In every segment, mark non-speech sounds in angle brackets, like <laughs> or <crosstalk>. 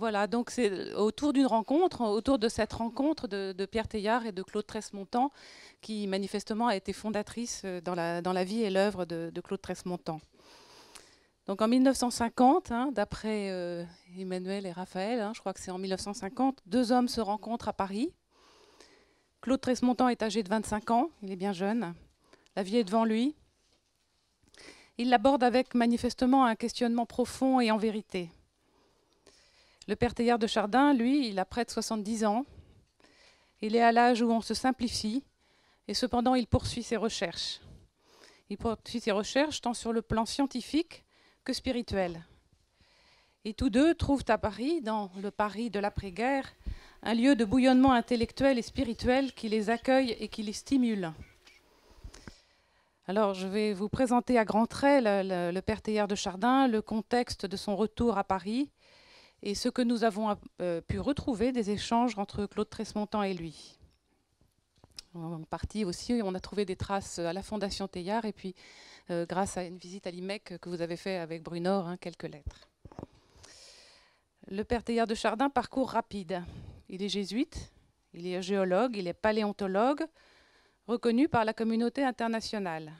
Voilà, donc c'est autour d'une rencontre, autour de cette rencontre de, Pierre Teilhard et de Claude Tresmontant, qui manifestement a été fondatrice euh, dans la, vie et l'œuvre de, Claude Tresmontant. Donc en 1950, hein, d'après euh, Emmanuel et Raphaël, hein, je crois que c'est en 1950, deux hommes se rencontrent à Paris. Claude Tresmontant est âgé de 25 ans, il est bien jeune. La vie est devant lui. Il l'aborde avec manifestement un questionnement profond et en vérité. Le père Teilhard de Chardin, lui, il a près de 70 ans. Il est à l'âge où on se simplifie et cependant il poursuit ses recherches. Il poursuit ses recherches tant sur le plan scientifique que spirituel. Et tous deux trouvent à Paris, dans le Paris de l'après-guerre, un lieu de bouillonnement intellectuel et spirituel qui les accueille et qui les stimule. Alors, je vais vous présenter à grands traits le, père Théière de Chardin, le contexte de son retour à Paris, et ce que nous avons euh, pu retrouver des échanges entre Claude Tresmontant et lui. En partie aussi, on a trouvé des traces à la Fondation Teilhard et puis euh, grâce à une visite à l'IMEC que vous avez fait avec Bruno, hein, quelques lettres. Le père Teilhard de Chardin, parcours rapide. Il est jésuite, il est géologue, il est paléontologue, reconnu par la communauté internationale.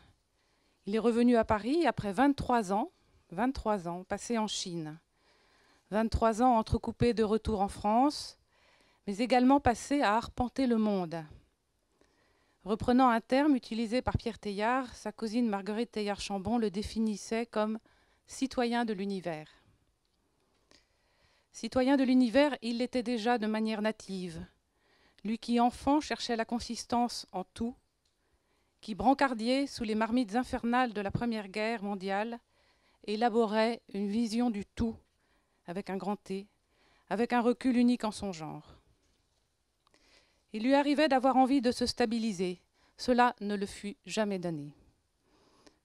Il est revenu à Paris après 23 ans, 23 ans passés en Chine. 23 ans entrecoupés de retour en France, mais également passés à arpenter le monde. Reprenant un terme utilisé par Pierre Teilhard, sa cousine Marguerite Teilhard-Chambon le définissait comme citoyen de l'univers. Citoyen de l'univers, il l'était déjà de manière native. Lui qui, enfant, cherchait la consistance en tout, qui, brancardier sous les marmites infernales de la Première Guerre mondiale, élaborait une vision du tout avec un grand T, avec un recul unique en son genre. Il lui arrivait d'avoir envie de se stabiliser. Cela ne le fut jamais donné.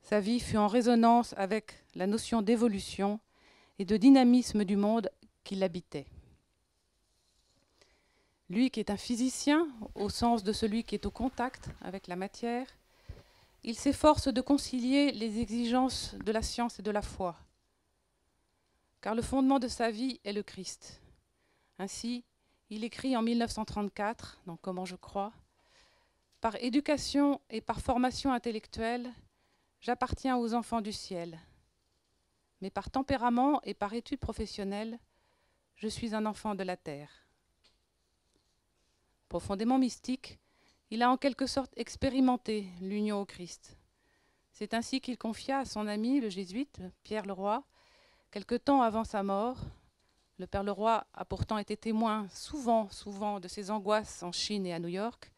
Sa vie fut en résonance avec la notion d'évolution et de dynamisme du monde qui l'habitait. Lui qui est un physicien, au sens de celui qui est au contact avec la matière, il s'efforce de concilier les exigences de la science et de la foi, car le fondement de sa vie est le Christ. Ainsi, il écrit en 1934, dans Comment je crois, Par éducation et par formation intellectuelle, j'appartiens aux enfants du ciel. Mais par tempérament et par études professionnelles, je suis un enfant de la terre. Profondément mystique, il a en quelque sorte expérimenté l'union au Christ. C'est ainsi qu'il confia à son ami le jésuite, Pierre Leroy, Quelque temps avant sa mort, le Père Leroy a pourtant été témoin souvent, souvent de ses angoisses en Chine et à New York.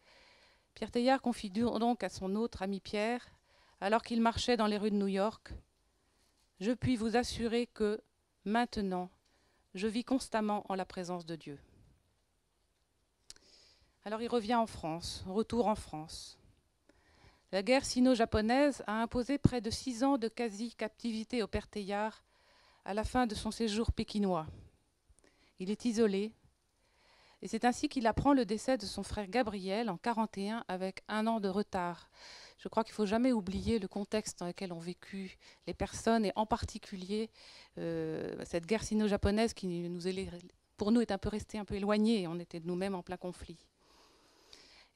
Pierre Teilhard confie donc à son autre ami Pierre, alors qu'il marchait dans les rues de New York, Je puis vous assurer que, maintenant, je vis constamment en la présence de Dieu. Alors il revient en France, retour en France. La guerre sino-japonaise a imposé près de six ans de quasi-captivité au père Teilhard à la fin de son séjour pékinois. Il est isolé, et c'est ainsi qu'il apprend le décès de son frère Gabriel en 41 avec un an de retard. Je crois qu'il ne faut jamais oublier le contexte dans lequel ont vécu les personnes, et en particulier euh, cette guerre sino-japonaise qui nous est, pour nous est un peu restée un peu éloignée, on était nous-mêmes en plein conflit.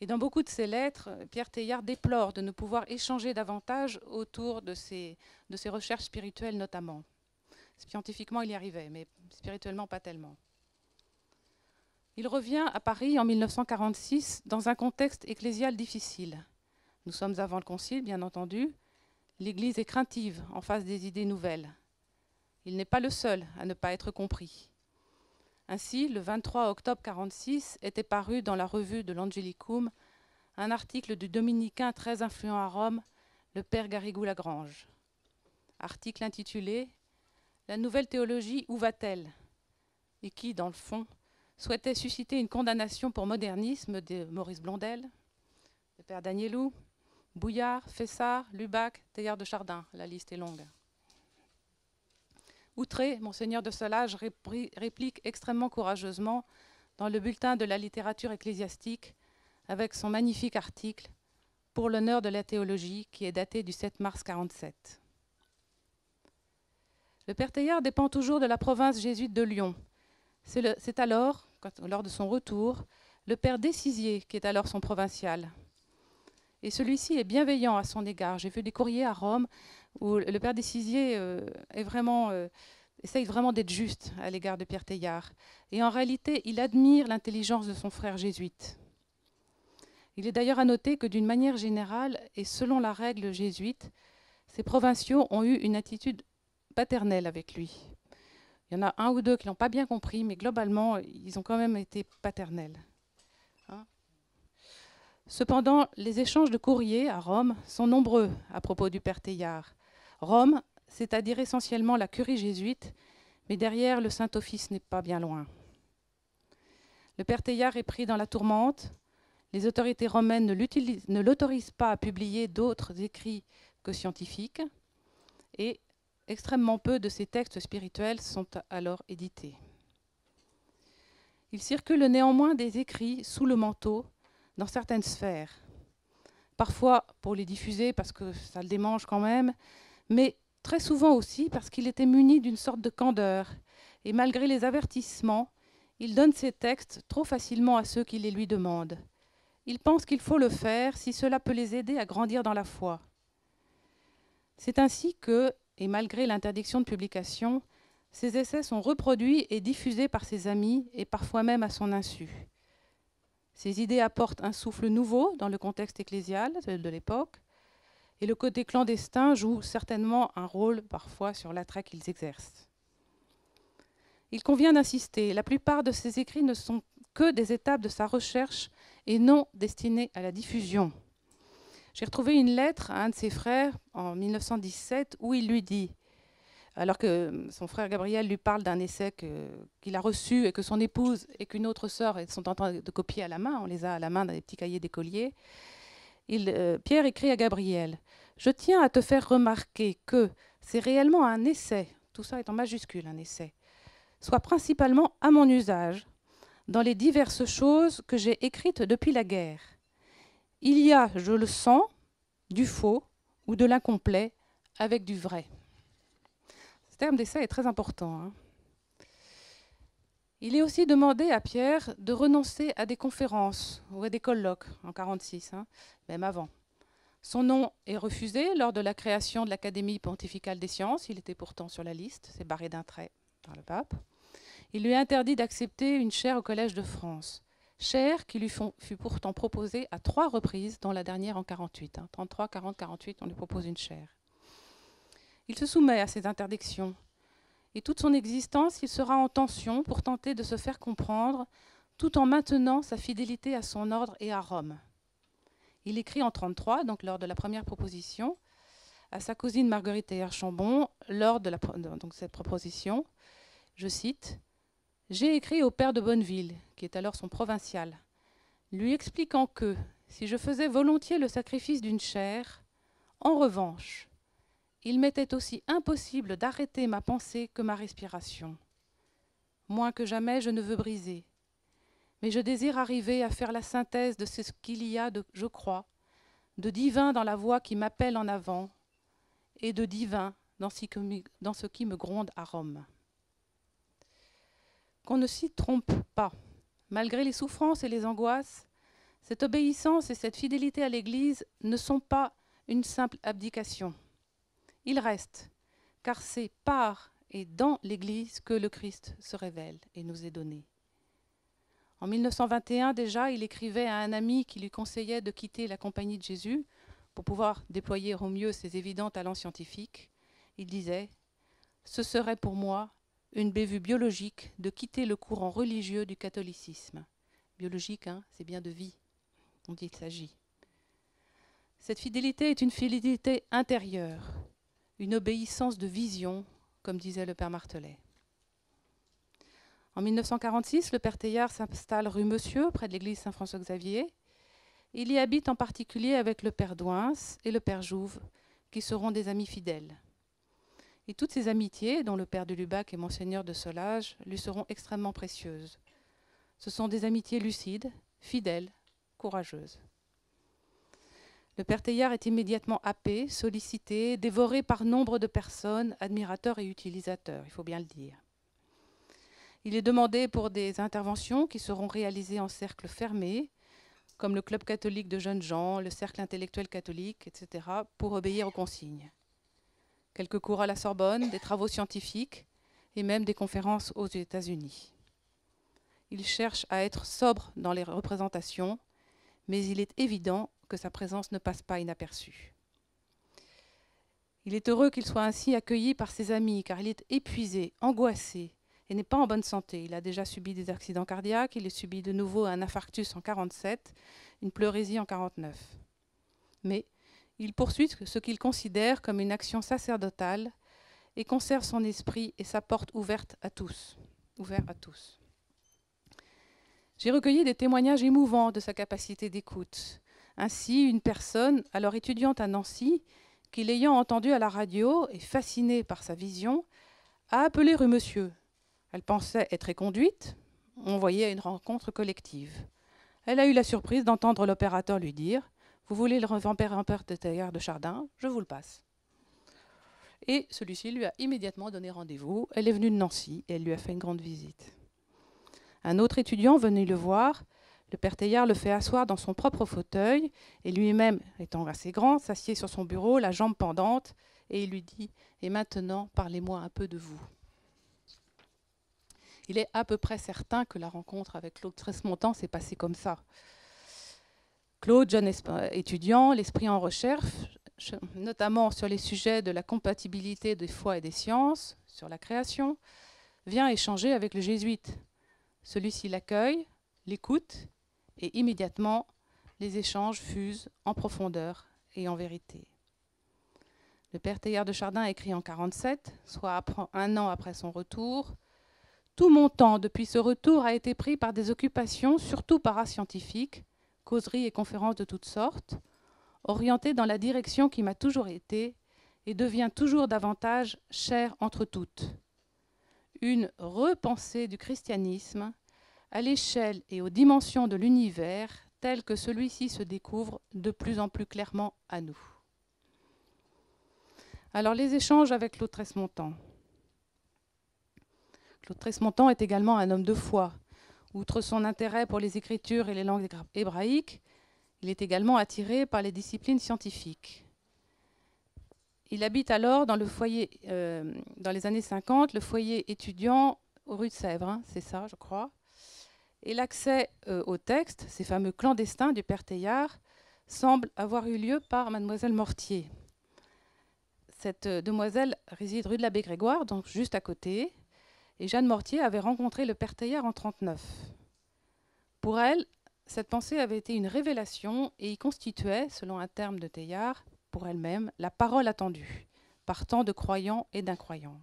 Et dans beaucoup de ses lettres, Pierre Teilhard déplore de ne pouvoir échanger davantage autour de ses recherches spirituelles notamment. Scientifiquement, il y arrivait, mais spirituellement, pas tellement. Il revient à Paris en 1946 dans un contexte ecclésial difficile. Nous sommes avant le Concile, bien entendu. L'Église est craintive en face des idées nouvelles. Il n'est pas le seul à ne pas être compris. Ainsi, le 23 octobre 1946 était paru dans la revue de l'Angelicum un article du dominicain très influent à Rome, le père Garrigou-Lagrange. Article intitulé la nouvelle théologie, où va-t-elle Et qui, dans le fond, souhaitait susciter une condamnation pour modernisme de Maurice Blondel, de Père Danielou, Bouillard, Fessard, Lubac, Théard de Chardin. La liste est longue. Outré, Monseigneur de Solage réplique extrêmement courageusement dans le bulletin de la littérature ecclésiastique avec son magnifique article Pour l'honneur de la théologie qui est daté du 7 mars 1947. Le Père Teilhard dépend toujours de la province jésuite de Lyon. C'est alors, lors de son retour, le Père Décisier qui est alors son provincial. Et celui-ci est bienveillant à son égard. J'ai vu des courriers à Rome où le Père Décisier euh, est vraiment, euh, essaye vraiment d'être juste à l'égard de Pierre Teilhard. Et en réalité, il admire l'intelligence de son frère jésuite. Il est d'ailleurs à noter que d'une manière générale, et selon la règle jésuite, ces provinciaux ont eu une attitude paternelle avec lui. Il y en a un ou deux qui n'ont pas bien compris, mais globalement, ils ont quand même été paternels. Hein. Cependant, les échanges de courriers à Rome sont nombreux à propos du père Teilhard. Rome, c'est-à-dire essentiellement la curie jésuite, mais derrière, le Saint-Office n'est pas bien loin. Le père Teilhard est pris dans la tourmente. Les autorités romaines ne l'autorisent pas à publier d'autres écrits que scientifiques. Et Extrêmement peu de ces textes spirituels sont alors édités. Il circule néanmoins des écrits sous le manteau dans certaines sphères, parfois pour les diffuser parce que ça le démange quand même, mais très souvent aussi parce qu'il était muni d'une sorte de candeur, et malgré les avertissements, il donne ses textes trop facilement à ceux qui les lui demandent. Il pense qu'il faut le faire si cela peut les aider à grandir dans la foi. C'est ainsi que, et malgré l'interdiction de publication, ses essais sont reproduits et diffusés par ses amis et parfois même à son insu. Ses idées apportent un souffle nouveau dans le contexte ecclésial de l'époque, et le côté clandestin joue certainement un rôle parfois sur l'attrait qu'ils exercent. Il convient d'insister, la plupart de ses écrits ne sont que des étapes de sa recherche et non destinés à la diffusion. J'ai retrouvé une lettre à un de ses frères en 1917 où il lui dit, alors que son frère Gabriel lui parle d'un essai euh, qu'il a reçu et que son épouse et qu'une autre sœur sont en train de copier à la main, on les a à la main dans des petits cahiers d'écoliers, euh, Pierre écrit à Gabriel, Je tiens à te faire remarquer que c'est réellement un essai, tout ça est en majuscule, un essai, soit principalement à mon usage, dans les diverses choses que j'ai écrites depuis la guerre il y a, je le sens, du faux ou de l'incomplet avec du vrai. Ce terme d'essai est très important. Hein. Il est aussi demandé à Pierre de renoncer à des conférences ou à des colloques en 1946, hein, même avant. Son nom est refusé lors de la création de l'Académie pontificale des sciences. Il était pourtant sur la liste, c'est barré d'un trait par le pape. Il lui est interdit d'accepter une chaire au Collège de France chère qui lui fut pourtant proposée à trois reprises, dont la dernière en 48. 33, 40, 48, on lui propose une chère. Il se soumet à ces interdictions. Et toute son existence, il sera en tension pour tenter de se faire comprendre, tout en maintenant sa fidélité à son ordre et à Rome. Il écrit en 33, donc lors de la première proposition, à sa cousine Marguerite Herchambon, lors de la, donc cette proposition, je cite, j'ai écrit au père de Bonneville, qui est alors son provincial, lui expliquant que, si je faisais volontiers le sacrifice d'une chair, en revanche, il m'était aussi impossible d'arrêter ma pensée que ma respiration. Moins que jamais, je ne veux briser, mais je désire arriver à faire la synthèse de ce qu'il y a, de, je crois, de divin dans la voix qui m'appelle en avant, et de divin dans ce qui me gronde à Rome qu'on ne s'y trompe pas. Malgré les souffrances et les angoisses, cette obéissance et cette fidélité à l'Église ne sont pas une simple abdication. Il reste, car c'est par et dans l'Église que le Christ se révèle et nous est donné. En 1921 déjà, il écrivait à un ami qui lui conseillait de quitter la compagnie de Jésus pour pouvoir déployer au mieux ses évidents talents scientifiques. Il disait ⁇ Ce serait pour moi une bévue biologique de quitter le courant religieux du catholicisme. Biologique, hein, c'est bien de vie dont il s'agit. Cette fidélité est une fidélité intérieure, une obéissance de vision, comme disait le père Martelet. En 1946, le père Teilhard s'installe rue Monsieur, près de l'église Saint-François-Xavier. Il y habite en particulier avec le père Douins et le père Jouve, qui seront des amis fidèles et toutes ces amitiés, dont le père de Lubac et monseigneur de Solage, lui seront extrêmement précieuses. Ce sont des amitiés lucides, fidèles, courageuses. Le père Teilhard est immédiatement happé, sollicité, dévoré par nombre de personnes, admirateurs et utilisateurs, il faut bien le dire. Il est demandé pour des interventions qui seront réalisées en cercle fermé, comme le Club catholique de jeunes gens, le Cercle intellectuel catholique, etc., pour obéir aux consignes quelques cours à la Sorbonne, des travaux scientifiques et même des conférences aux États-Unis. Il cherche à être sobre dans les représentations, mais il est évident que sa présence ne passe pas inaperçue. Il est heureux qu'il soit ainsi accueilli par ses amis, car il est épuisé, angoissé et n'est pas en bonne santé. Il a déjà subi des accidents cardiaques, il a subi de nouveau un infarctus en 47, une pleurésie en 49. Mais il poursuit ce qu'il considère comme une action sacerdotale et conserve son esprit et sa porte ouverte à tous, à tous. J'ai recueilli des témoignages émouvants de sa capacité d'écoute. Ainsi, une personne, alors étudiante à Nancy, qui l'ayant entendu à la radio et fascinée par sa vision, a appelé rue Monsieur. Elle pensait être éconduite, on voyait une rencontre collective. Elle a eu la surprise d'entendre l'opérateur lui dire vous voulez le père de Teilhard de Chardin Je vous le passe. Et celui-ci lui a immédiatement donné rendez-vous. Elle est venue de Nancy et elle lui a fait une grande visite. Un autre étudiant venait le voir. Le père Teilhard le fait asseoir dans son propre fauteuil et lui-même, étant assez grand, s'assied sur son bureau, la jambe pendante, et il lui dit Et maintenant, parlez-moi un peu de vous. Il est à peu près certain que la rencontre avec Claude montant s'est passée comme ça. Claude, jeune euh, étudiant, l'esprit en recherche, notamment sur les sujets de la compatibilité des foi et des sciences, sur la création, vient échanger avec le jésuite. Celui-ci l'accueille, l'écoute, et immédiatement, les échanges fusent en profondeur et en vérité. Le père Théard de Chardin écrit en 1947, soit un an après son retour, Tout mon temps depuis ce retour a été pris par des occupations, surtout parascientifiques, causeries et conférences de toutes sortes, orientées dans la direction qui m'a toujours été et devient toujours davantage chère entre toutes. Une repensée du christianisme à l'échelle et aux dimensions de l'univers tel que celui-ci se découvre de plus en plus clairement à nous. Alors les échanges avec Claude Tressmontant. Claude montant est également un homme de foi, Outre son intérêt pour les écritures et les langues hébraïques, il est également attiré par les disciplines scientifiques. Il habite alors dans le foyer, euh, dans les années 50, le foyer étudiant aux rue de Sèvres, hein, c'est ça, je crois. Et l'accès euh, aux textes, ces fameux clandestins du père Teilhard, semble avoir eu lieu par mademoiselle Mortier. Cette euh, demoiselle réside rue de l'Abbé Grégoire, donc juste à côté et Jeanne Mortier avait rencontré le père Teilhard en 1939. Pour elle, cette pensée avait été une révélation et y constituait, selon un terme de Teilhard, pour elle-même, la parole attendue, partant de croyants et d'incroyants.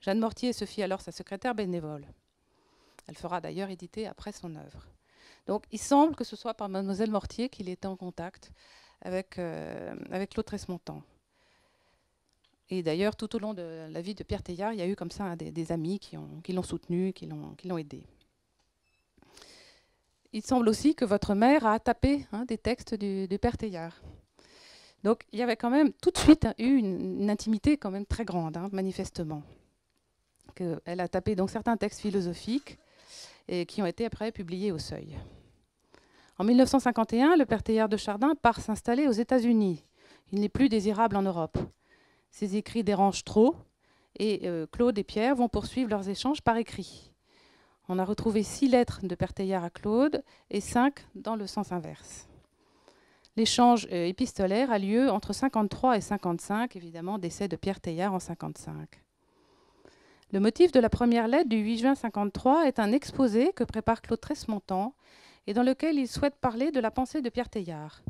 Jeanne Mortier se fit alors sa secrétaire bénévole. Elle fera d'ailleurs éditer après son œuvre. Donc il semble que ce soit par mademoiselle Mortier qu'il était en contact avec, euh, l'autre Esmontant. Et d'ailleurs, tout au long de la vie de Pierre Teilhard, il y a eu comme ça des, amis qui, l'ont soutenu, qui l'ont, aidé. Il semble aussi que votre mère a tapé hein, des textes du, Père Teilhard. Donc il y avait quand même tout de suite hein, eu une, intimité quand même très grande, hein, manifestement. elle a tapé donc certains textes philosophiques et qui ont été après publiés au Seuil. En 1951, le Père Teilhard de Chardin part s'installer aux États-Unis. Il n'est plus désirable en Europe. Ces écrits dérangent trop et euh, Claude et Pierre vont poursuivre leurs échanges par écrit. On a retrouvé six lettres de Pierre Teillard à Claude et cinq dans le sens inverse. L'échange euh, épistolaire a lieu entre 53 et 55, évidemment décès de Pierre Teilhard en 55. Le motif de la première lettre du 8 juin 53 est un exposé que prépare Claude montant, et dans lequel il souhaite parler de la pensée de Pierre Teilhard.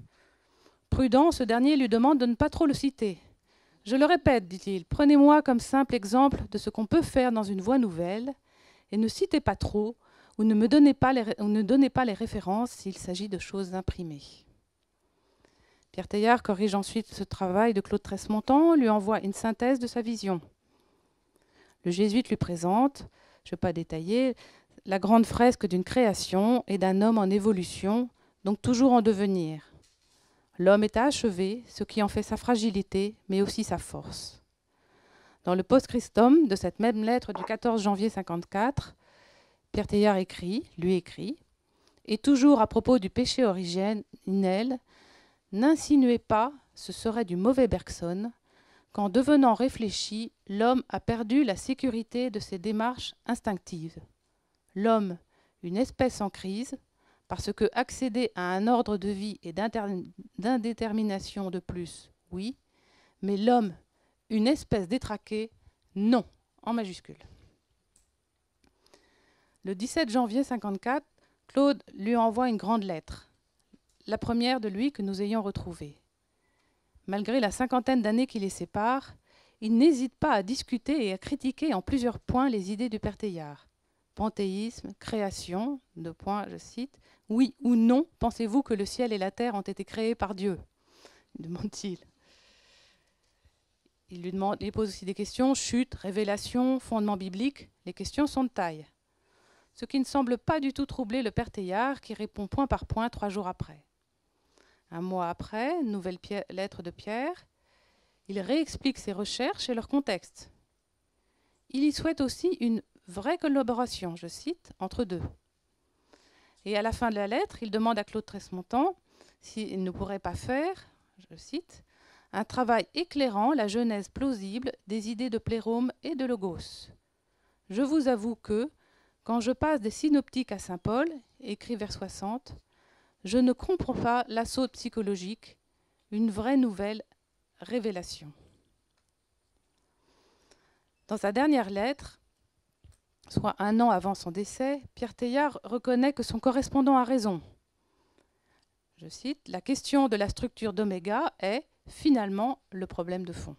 Prudent, ce dernier lui demande de ne pas trop le citer, je le répète, dit-il, prenez-moi comme simple exemple de ce qu'on peut faire dans une voie nouvelle, et ne citez pas trop ou ne, me donnez pas les, ne donnez pas les références s'il s'agit de choses imprimées. Pierre Teilhard corrige ensuite ce travail de Claude Tresmontant, lui envoie une synthèse de sa vision. Le jésuite lui présente, je ne vais pas détailler, la grande fresque d'une création et d'un homme en évolution, donc toujours en devenir. L'homme est achevé, ce qui en fait sa fragilité, mais aussi sa force. Dans le post-christum de cette même lettre du 14 janvier 54, Pierre Teilhard écrit, lui écrit, et toujours à propos du péché originel, n'insinuez pas, ce serait du mauvais Bergson, qu'en devenant réfléchi, l'homme a perdu la sécurité de ses démarches instinctives. L'homme, une espèce en crise, parce que accéder à un ordre de vie et d'indétermination de plus, oui, mais l'homme, une espèce détraquée, non, en majuscule. Le 17 janvier 1954, Claude lui envoie une grande lettre, la première de lui que nous ayons retrouvée. Malgré la cinquantaine d'années qui les séparent, il n'hésite pas à discuter et à critiquer en plusieurs points les idées du père panthéisme, création, deux points, je cite, oui ou non, pensez-vous que le ciel et la terre ont été créés par Dieu <laughs> demande-t-il. Il lui demande, il pose aussi des questions, chute, révélation, fondement biblique, les questions sont de taille. Ce qui ne semble pas du tout troubler le père Teilhard qui répond point par point trois jours après. Un mois après, nouvelle lettre de Pierre, il réexplique ses recherches et leur contexte. Il y souhaite aussi une vraie collaboration, je cite, entre deux. Et à la fin de la lettre, il demande à Claude Tresmontant s'il ne pourrait pas faire, je cite, un travail éclairant la genèse plausible des idées de Plérôme et de Logos. Je vous avoue que, quand je passe des synoptiques à Saint Paul, écrit vers 60, je ne comprends pas l'assaut psychologique, une vraie nouvelle révélation. Dans sa dernière lettre, soit un an avant son décès, Pierre Teilhard reconnaît que son correspondant a raison. Je cite, La question de la structure d'oméga est finalement le problème de fond.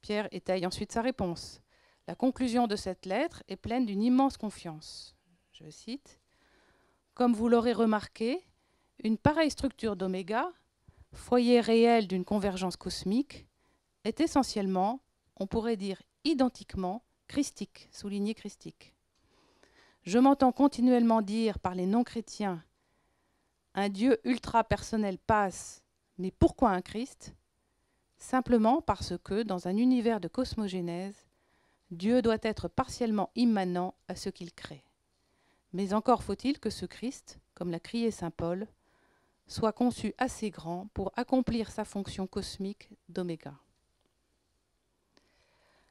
Pierre étaye ensuite sa réponse. La conclusion de cette lettre est pleine d'une immense confiance. Je cite, Comme vous l'aurez remarqué, une pareille structure d'oméga, foyer réel d'une convergence cosmique, est essentiellement, on pourrait dire identiquement, christique, souligné christique. Je m'entends continuellement dire par les non-chrétiens un Dieu ultra-personnel passe, mais pourquoi un Christ Simplement parce que, dans un univers de cosmogénèse, Dieu doit être partiellement immanent à ce qu'il crée. Mais encore faut-il que ce Christ, comme l'a crié Saint Paul, soit conçu assez grand pour accomplir sa fonction cosmique d'oméga.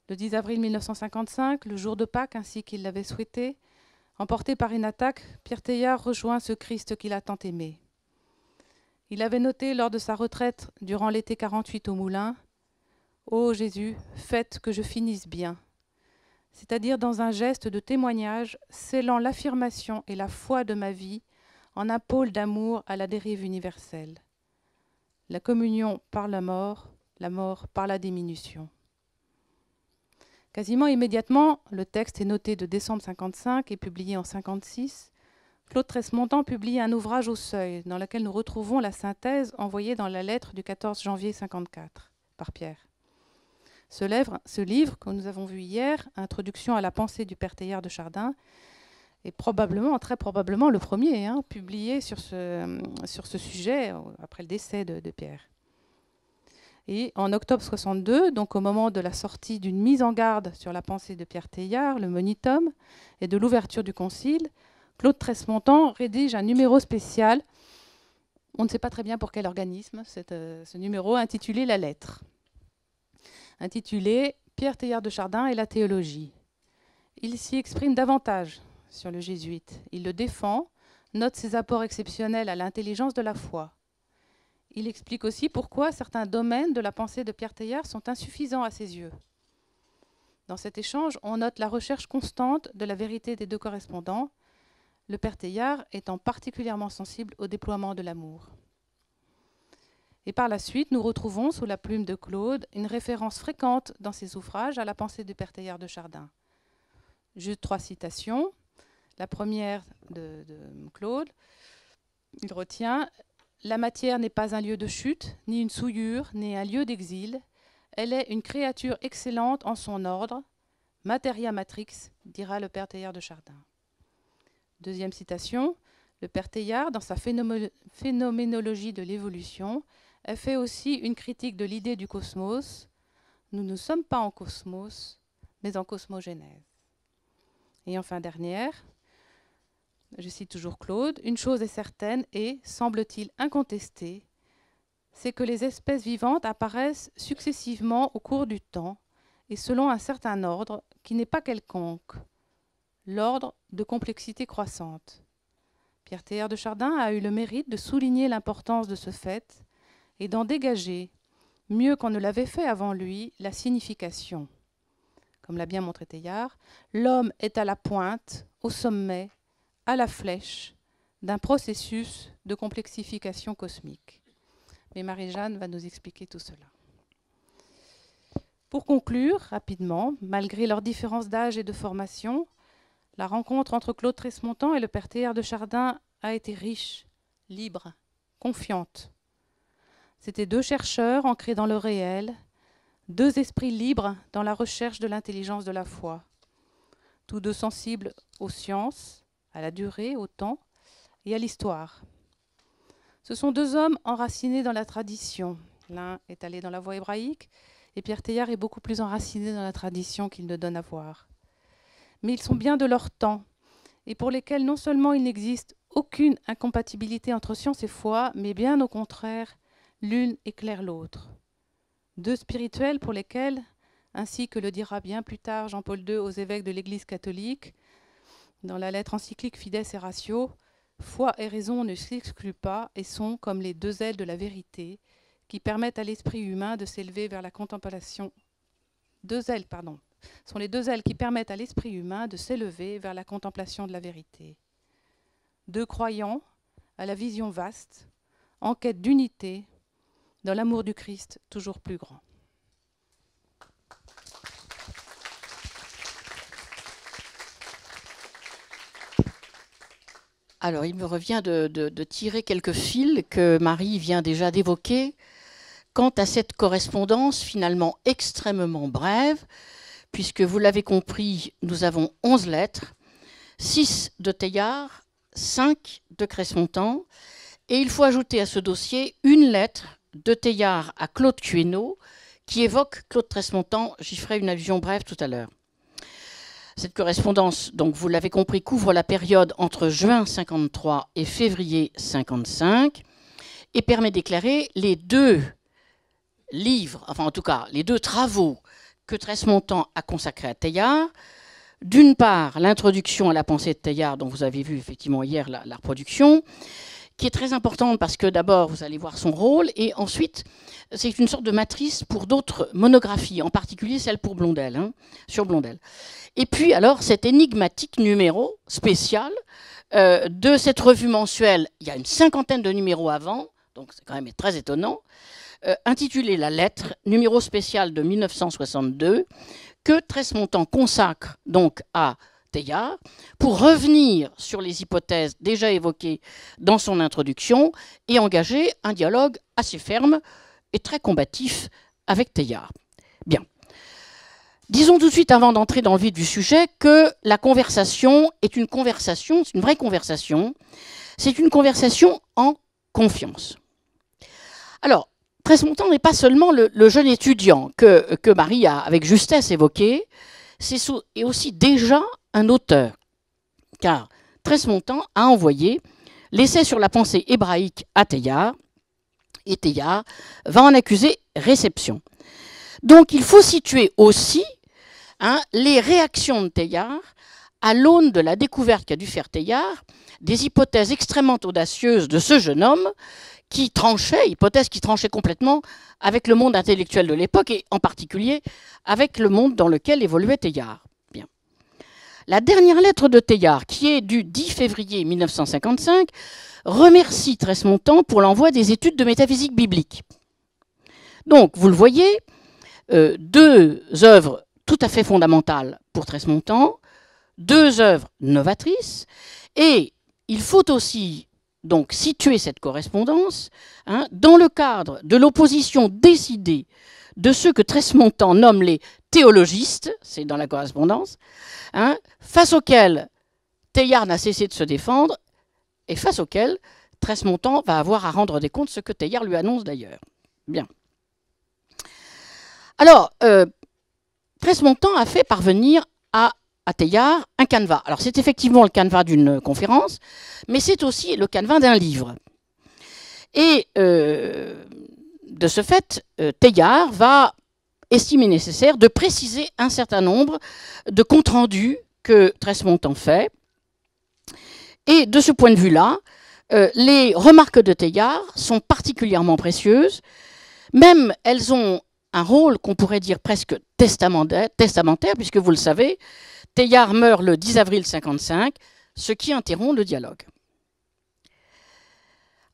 Le 10 avril 1955, le jour de Pâques, ainsi qu'il l'avait souhaité, emporté par une attaque, Pierre Teilhard rejoint ce Christ qu'il a tant aimé. Il avait noté lors de sa retraite durant l'été 48 au Moulin Ô Jésus, faites que je finisse bien c'est-à-dire dans un geste de témoignage scellant l'affirmation et la foi de ma vie en un pôle d'amour à la dérive universelle. La communion par la mort, la mort par la diminution. Quasiment immédiatement, le texte est noté de décembre 55 et publié en 56. Claude Tresmontant publie un ouvrage au seuil, dans lequel nous retrouvons la synthèse envoyée dans la lettre du 14 janvier 54 par Pierre. Ce livre, ce livre que nous avons vu hier, Introduction à la pensée du père Théard de Chardin, est probablement, très probablement le premier hein, publié sur ce, sujet après le décès de Pierre. Et en octobre 62, donc au moment de la sortie d'une mise en garde sur la pensée de Pierre Teilhard, le Monitum, et de l'ouverture du Concile, Claude Tresmontant rédige un numéro spécial. On ne sait pas très bien pour quel organisme, euh, ce numéro intitulé La Lettre, intitulé Pierre Teilhard de Chardin et la théologie. Il s'y exprime davantage sur le jésuite. Il le défend, note ses apports exceptionnels à l'intelligence de la foi. Il explique aussi pourquoi certains domaines de la pensée de Pierre Teilhard sont insuffisants à ses yeux. Dans cet échange, on note la recherche constante de la vérité des deux correspondants, le père Teilhard étant particulièrement sensible au déploiement de l'amour. Et par la suite, nous retrouvons sous la plume de Claude une référence fréquente dans ses ouvrages à la pensée du père Teilhard de Chardin. Juste trois citations. La première de, de Claude, il retient la matière n'est pas un lieu de chute, ni une souillure, ni un lieu d'exil. Elle est une créature excellente en son ordre. Materia matrix, dira le père Teilhard de Chardin. Deuxième citation. Le père Teilhard, dans sa phénoménologie de l'évolution, a fait aussi une critique de l'idée du cosmos. Nous ne sommes pas en cosmos, mais en cosmogénèse. Et enfin, dernière, je cite toujours Claude, une chose est certaine et, semble-t-il, incontestée, c'est que les espèces vivantes apparaissent successivement au cours du temps et selon un certain ordre qui n'est pas quelconque, l'ordre de complexité croissante. Pierre Théard de Chardin a eu le mérite de souligner l'importance de ce fait et d'en dégager, mieux qu'on ne l'avait fait avant lui, la signification. Comme l'a bien montré Théard, l'homme est à la pointe, au sommet, à la flèche d'un processus de complexification cosmique. Mais Marie-Jeanne va nous expliquer tout cela. Pour conclure rapidement, malgré leurs différences d'âge et de formation, la rencontre entre Claude Tresmontant et le père Théard de Chardin a été riche, libre, confiante. C'étaient deux chercheurs ancrés dans le réel, deux esprits libres dans la recherche de l'intelligence de la foi, tous deux sensibles aux sciences, à la durée, au temps et à l'histoire. Ce sont deux hommes enracinés dans la tradition. L'un est allé dans la voie hébraïque et Pierre Teilhard est beaucoup plus enraciné dans la tradition qu'il ne donne à voir. Mais ils sont bien de leur temps et pour lesquels non seulement il n'existe aucune incompatibilité entre science et foi, mais bien au contraire, l'une éclaire l'autre. Deux spirituels pour lesquels, ainsi que le dira bien plus tard Jean-Paul II aux évêques de l'Église catholique, dans la lettre encyclique Fides et Ratio, foi et raison ne s'excluent pas et sont comme les deux ailes de la vérité qui permettent à l'esprit humain de s'élever vers la contemplation. Deux ailes, pardon, sont les deux ailes qui permettent à l'esprit humain de s'élever vers la contemplation de la vérité. Deux croyants à la vision vaste, en quête d'unité, dans l'amour du Christ toujours plus grand. Alors, il me revient de, tirer quelques fils que Marie vient déjà d'évoquer quant à cette correspondance finalement extrêmement brève, puisque vous l'avez compris, nous avons 11 lettres, 6 de Teilhard, 5 de Cressontan, et il faut ajouter à ce dossier une lettre de Teilhard à Claude Cueno, qui évoque Claude Cresmontant, J'y ferai une allusion brève tout à l'heure. Cette correspondance, donc vous l'avez compris, couvre la période entre juin 53 et février 55 et permet d'éclairer les deux livres, enfin en tout cas les deux travaux que Très-Montant a consacrés à Teilhard. D'une part, l'introduction à la pensée de Teilhard, dont vous avez vu effectivement hier la reproduction, qui est très importante parce que d'abord, vous allez voir son rôle, et ensuite, c'est une sorte de matrice pour d'autres monographies, en particulier celle pour Blondel, hein, sur Blondel. Et puis alors, cet énigmatique numéro spécial euh, de cette revue mensuelle, il y a une cinquantaine de numéros avant, donc c'est quand même très étonnant, euh, intitulé La lettre, numéro spécial de 1962, que Tresmontant consacre donc à Théa pour revenir sur les hypothèses déjà évoquées dans son introduction et engager un dialogue assez ferme et très combatif avec Théa. Bien. Disons tout de suite, avant d'entrer dans le vif du sujet, que la conversation est une conversation, c'est une vraie conversation, c'est une conversation en confiance. Alors, très n'est pas seulement le, jeune étudiant que, que, Marie a avec justesse évoqué, c'est aussi déjà un auteur, car Tresmontant a envoyé l'essai sur la pensée hébraïque à Teilhard, et Teilhard va en accuser réception. Donc il faut situer aussi hein, les réactions de Teilhard à l'aune de la découverte qu'a dû faire Teilhard des hypothèses extrêmement audacieuses de ce jeune homme qui tranchait, hypothèse qui tranchait complètement avec le monde intellectuel de l'époque et en particulier avec le monde dans lequel évoluait Teilhard. Bien. La dernière lettre de Teilhard, qui est du 10 février 1955, remercie Tresmontant pour l'envoi des études de métaphysique biblique. Donc, vous le voyez, euh, deux œuvres tout à fait fondamentales pour Tresmontant, deux œuvres novatrices, et il faut aussi donc situer cette correspondance hein, dans le cadre de l'opposition décidée de ceux que tressmontant nomme les théologistes, c'est dans la correspondance, hein, face auxquels Teilhard n'a cessé de se défendre et face auxquels tressmontant va avoir à rendre des comptes, ce que Teilhard lui annonce d'ailleurs. Bien. Alors, euh, a fait parvenir à à un canevas. Alors c'est effectivement le canevas d'une conférence, mais c'est aussi le canevas d'un livre. Et euh, de ce fait, euh, Teilhard va estimer nécessaire de préciser un certain nombre de comptes rendus que en fait. Et de ce point de vue-là, euh, les remarques de Teilhard sont particulièrement précieuses. Même elles ont un rôle qu'on pourrait dire presque testamentaire, puisque vous le savez, Teilhard meurt le 10 avril 55, ce qui interrompt le dialogue.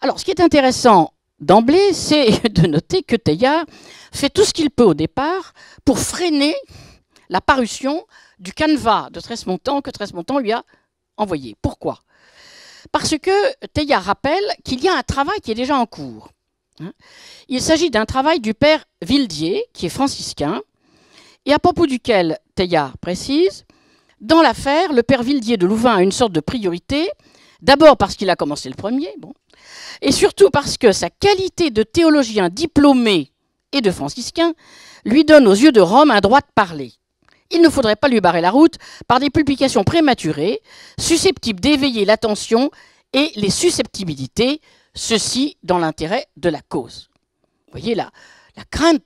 Alors, ce qui est intéressant d'emblée, c'est <laughs> de noter que Teilhard fait tout ce qu'il peut au départ pour freiner la parution du canevas de Tresmontant que Tresmontant lui a envoyé. Pourquoi Parce que Teilhard rappelle qu'il y a un travail qui est déjà en cours. Hein. Il s'agit d'un travail du père Vildier, qui est franciscain, et à propos duquel Teilhard précise dans l'affaire, le père Vildier de Louvain a une sorte de priorité, d'abord parce qu'il a commencé le premier, bon, et surtout parce que sa qualité de théologien diplômé et de franciscain lui donne aux yeux de Rome un droit de parler. Il ne faudrait pas lui barrer la route par des publications prématurées, susceptibles d'éveiller l'attention et les susceptibilités, ceci dans l'intérêt de la cause. Vous voyez là, la, crainte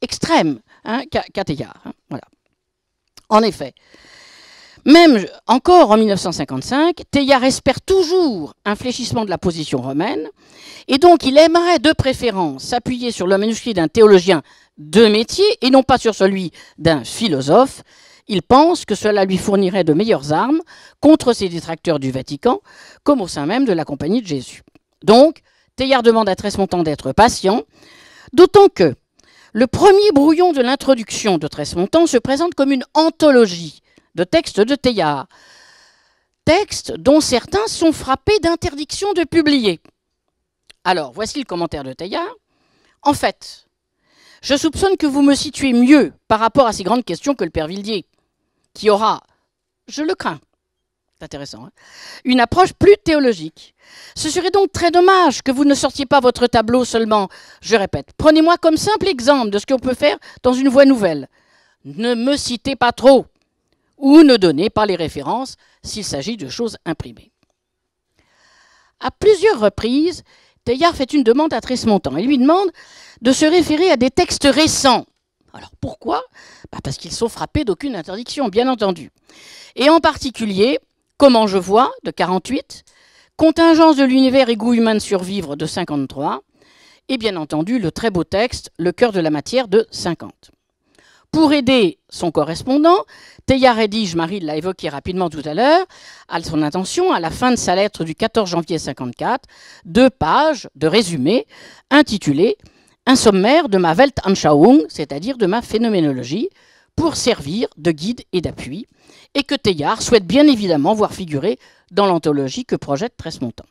extrême hein, qu'a hein, voilà. En effet, même encore en 1955, Teilhard espère toujours un fléchissement de la position romaine, et donc il aimerait de préférence s'appuyer sur le manuscrit d'un théologien de métier et non pas sur celui d'un philosophe. Il pense que cela lui fournirait de meilleures armes contre ses détracteurs du Vatican, comme au sein même de la Compagnie de Jésus. Donc, Teilhard demande à Tresmontant d'être patient, d'autant que, le premier brouillon de l'introduction de Tresmontant se présente comme une anthologie de textes de Théard, textes dont certains sont frappés d'interdiction de publier. Alors, voici le commentaire de Théard. En fait, je soupçonne que vous me situez mieux par rapport à ces grandes questions que le père Vildier, qui aura, je le crains, c'est intéressant. Hein. une approche plus théologique. Ce serait donc très dommage que vous ne sortiez pas votre tableau seulement. Je répète, prenez-moi comme simple exemple de ce qu'on peut faire dans une voie nouvelle. Ne me citez pas trop ou ne donnez pas les références s'il s'agit de choses imprimées. À plusieurs reprises, Teilhard fait une demande à Trismontan. Il lui demande de se référer à des textes récents. Alors pourquoi bah Parce qu'ils sont frappés d'aucune interdiction, bien entendu. Et en particulier, Comment je vois de 48, Contingence de l'univers et goût humain de survivre de 53, et bien entendu le très beau texte Le cœur de la matière de 50. Pour aider son correspondant, Théa rédige, Marie l'a évoqué rapidement tout à l'heure, à son intention, à la fin de sa lettre du 14 janvier 54, deux pages de résumé intitulé « Un sommaire de ma Weltanschauung, c'est-à-dire de ma phénoménologie, pour servir de guide et d'appui et que Teilhard souhaite bien évidemment voir figurer dans l'anthologie que projette Tressmontant.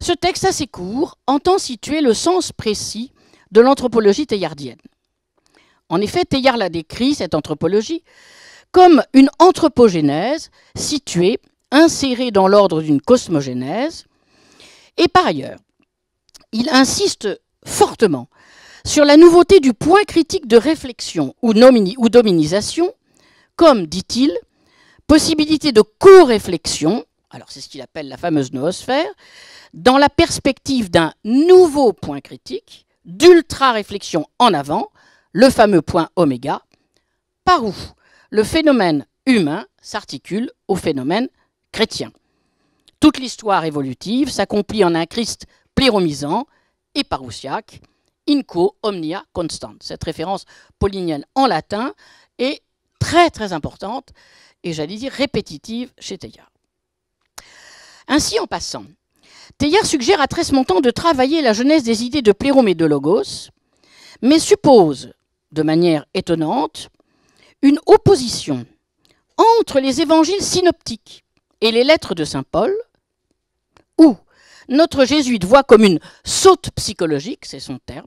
Ce texte assez court entend situer le sens précis de l'anthropologie teilhardienne. En effet, Teilhard l'a décrit, cette anthropologie, comme une anthropogénèse située, insérée dans l'ordre d'une cosmogénèse. Et par ailleurs, il insiste fortement sur la nouveauté du point critique de réflexion ou, ou dominisation, comme, dit-il, possibilité de co-réflexion, alors c'est ce qu'il appelle la fameuse noosphère, dans la perspective d'un nouveau point critique, d'ultra-réflexion en avant, le fameux point oméga, par où le phénomène humain s'articule au phénomène chrétien. Toute l'histoire évolutive s'accomplit en un Christ pléromisant et parousiaque, inco omnia constant. Cette référence polynienne en latin est très très importante et j'allais dire répétitive chez Teilhard. Ainsi, en passant, Teilhard suggère à Tresmontant de travailler la jeunesse des idées de Plérôme et de Logos, mais suppose, de manière étonnante, une opposition entre les évangiles synoptiques et les lettres de Saint Paul, où notre jésuite voit comme une saute psychologique, c'est son terme,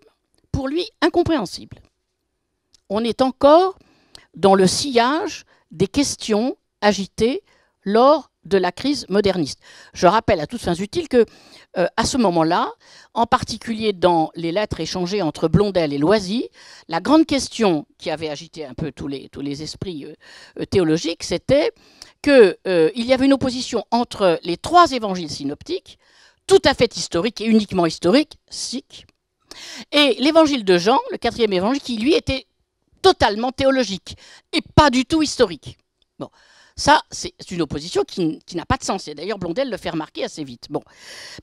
pour lui incompréhensible. On est encore dans le sillage des questions agitées lors de la crise moderniste. Je rappelle à toutes fins utiles que, euh, à ce moment-là, en particulier dans les lettres échangées entre Blondel et Loisy, la grande question qui avait agité un peu tous les, tous les esprits euh, euh, théologiques, c'était qu'il y avait une opposition entre les trois évangiles synoptiques, tout à fait historiques et uniquement historiques, sikh, et l'évangile de Jean, le quatrième évangile, qui lui était totalement théologique et pas du tout historique. Bon. Ça, c'est une opposition qui, n'a pas de sens. Et d'ailleurs, Blondel le fait remarquer assez vite. Bon.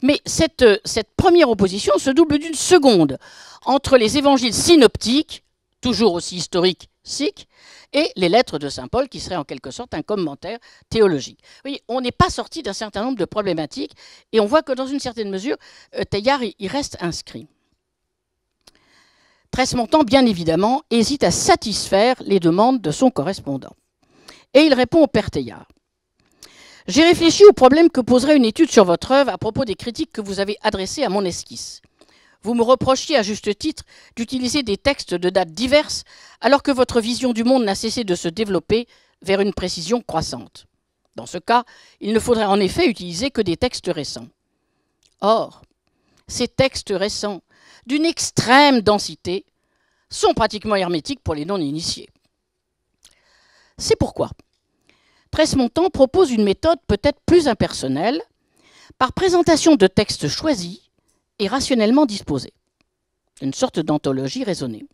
Mais cette, euh, première opposition se double d'une seconde entre les évangiles synoptiques, toujours aussi historiques, sic, et les lettres de Saint Paul, qui seraient en quelque sorte un commentaire théologique. Oui, on n'est pas sorti d'un certain nombre de problématiques, et on voit que dans une certaine mesure, euh, Teilhard y reste inscrit. Très montant bien évidemment, hésite à satisfaire les demandes de son correspondant. Et il répond au père Teilhard. J'ai réfléchi au problème que poserait une étude sur votre œuvre à propos des critiques que vous avez adressées à mon esquisse. Vous me reprochiez à juste titre d'utiliser des textes de dates diverses alors que votre vision du monde n'a cessé de se développer vers une précision croissante. Dans ce cas, il ne faudrait en effet utiliser que des textes récents. Or, ces textes récents d'une extrême densité sont pratiquement hermétiques pour les non-initiés. C'est pourquoi presse propose une méthode peut-être plus impersonnelle, par présentation de textes choisis et rationnellement disposés, une sorte d'anthologie raisonnée.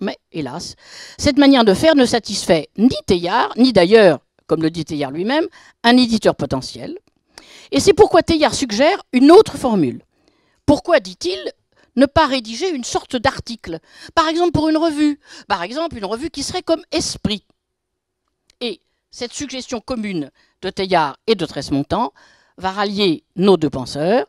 Mais hélas, cette manière de faire ne satisfait ni Théard, ni d'ailleurs, comme le dit Teillard lui-même, un éditeur potentiel. Et c'est pourquoi Teillard suggère une autre formule. Pourquoi, dit-il, ne pas rédiger une sorte d'article. Par exemple, pour une revue. Par exemple, une revue qui serait comme Esprit. Et cette suggestion commune de Teilhard et de Tressmontant va rallier nos deux penseurs.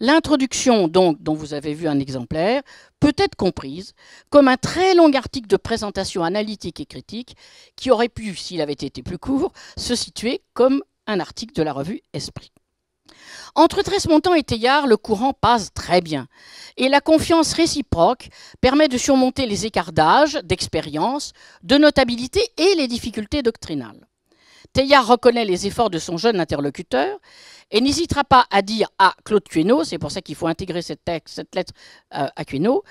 L'introduction, donc, dont vous avez vu un exemplaire, peut être comprise comme un très long article de présentation analytique et critique qui aurait pu, s'il avait été plus court, se situer comme un article de la revue Esprit. Entre Tresmontant et Teillard, le courant passe très bien. Et la confiance réciproque permet de surmonter les écarts d'âge, d'expérience, de notabilité et les difficultés doctrinales. Teillard reconnaît les efforts de son jeune interlocuteur et n'hésitera pas à dire à Claude Cueno, c'est pour ça qu'il faut intégrer cette, cette lettre euh, à Cueno,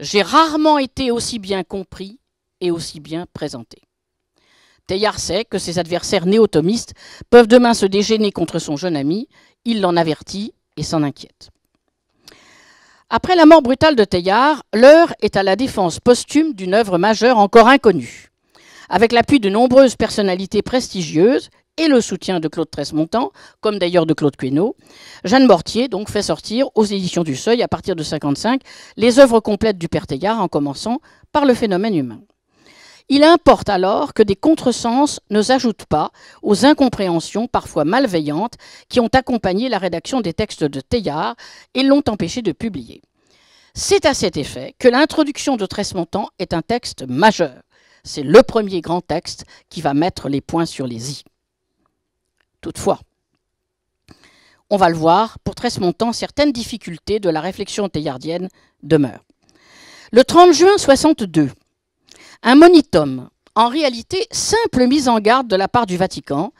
j'ai rarement été aussi bien compris et aussi bien présenté. Teilhard sait que ses adversaires néotomistes peuvent demain se dégêner contre son jeune ami, il l'en avertit et s'en inquiète. Après la mort brutale de Teilhard, l'heure est à la défense posthume d'une œuvre majeure encore inconnue. Avec l'appui de nombreuses personnalités prestigieuses et le soutien de Claude Tresmontant, comme d'ailleurs de Claude Queneau, Jeanne Mortier donc fait sortir aux éditions du Seuil à partir de 1955 les œuvres complètes du père Teilhard en commençant par le phénomène humain. Il importe alors que des contresens ne s'ajoutent pas aux incompréhensions parfois malveillantes qui ont accompagné la rédaction des textes de Teilhard et l'ont empêché de publier. C'est à cet effet que l'introduction de Tressmontant est un texte majeur. C'est le premier grand texte qui va mettre les points sur les i. Toutefois, on va le voir, pour Tressmontant, certaines difficultés de la réflexion théardienne demeurent. Le 30 juin 62, un monitum, en réalité simple mise en garde de la part du Vatican,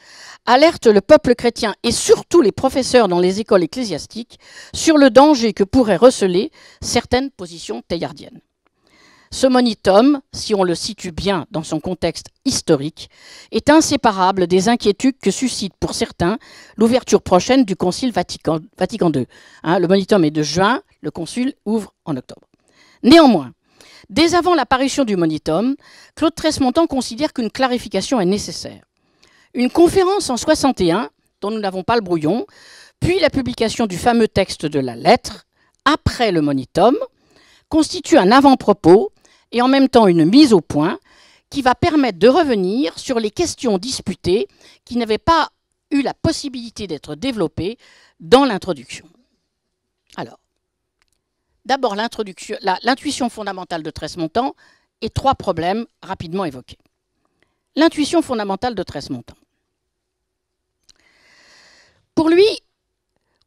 alerte le peuple chrétien et surtout les professeurs dans les écoles ecclésiastiques sur le danger que pourraient receler certaines positions théiardiennes. Ce monitum, si on le situe bien dans son contexte historique, est inséparable des inquiétudes que suscite pour certains l'ouverture prochaine du Concile Vatican, II. Hein. le monitum est de juin, le Concile ouvre en octobre. Néanmoins, Dès avant l'apparition du monitum, Claude Tresmontant considère qu'une clarification est nécessaire. Une conférence en 61, dont nous n'avons pas le brouillon, puis la publication du fameux texte de la lettre, après le monitum, constitue un avant-propos et en même temps une mise au point qui va permettre de revenir sur les questions disputées qui n'avaient pas eu la possibilité d'être développées dans l'introduction. D'abord, l'intuition fondamentale de Tress montant et trois problèmes rapidement évoqués. L'intuition fondamentale de Tress Pour lui,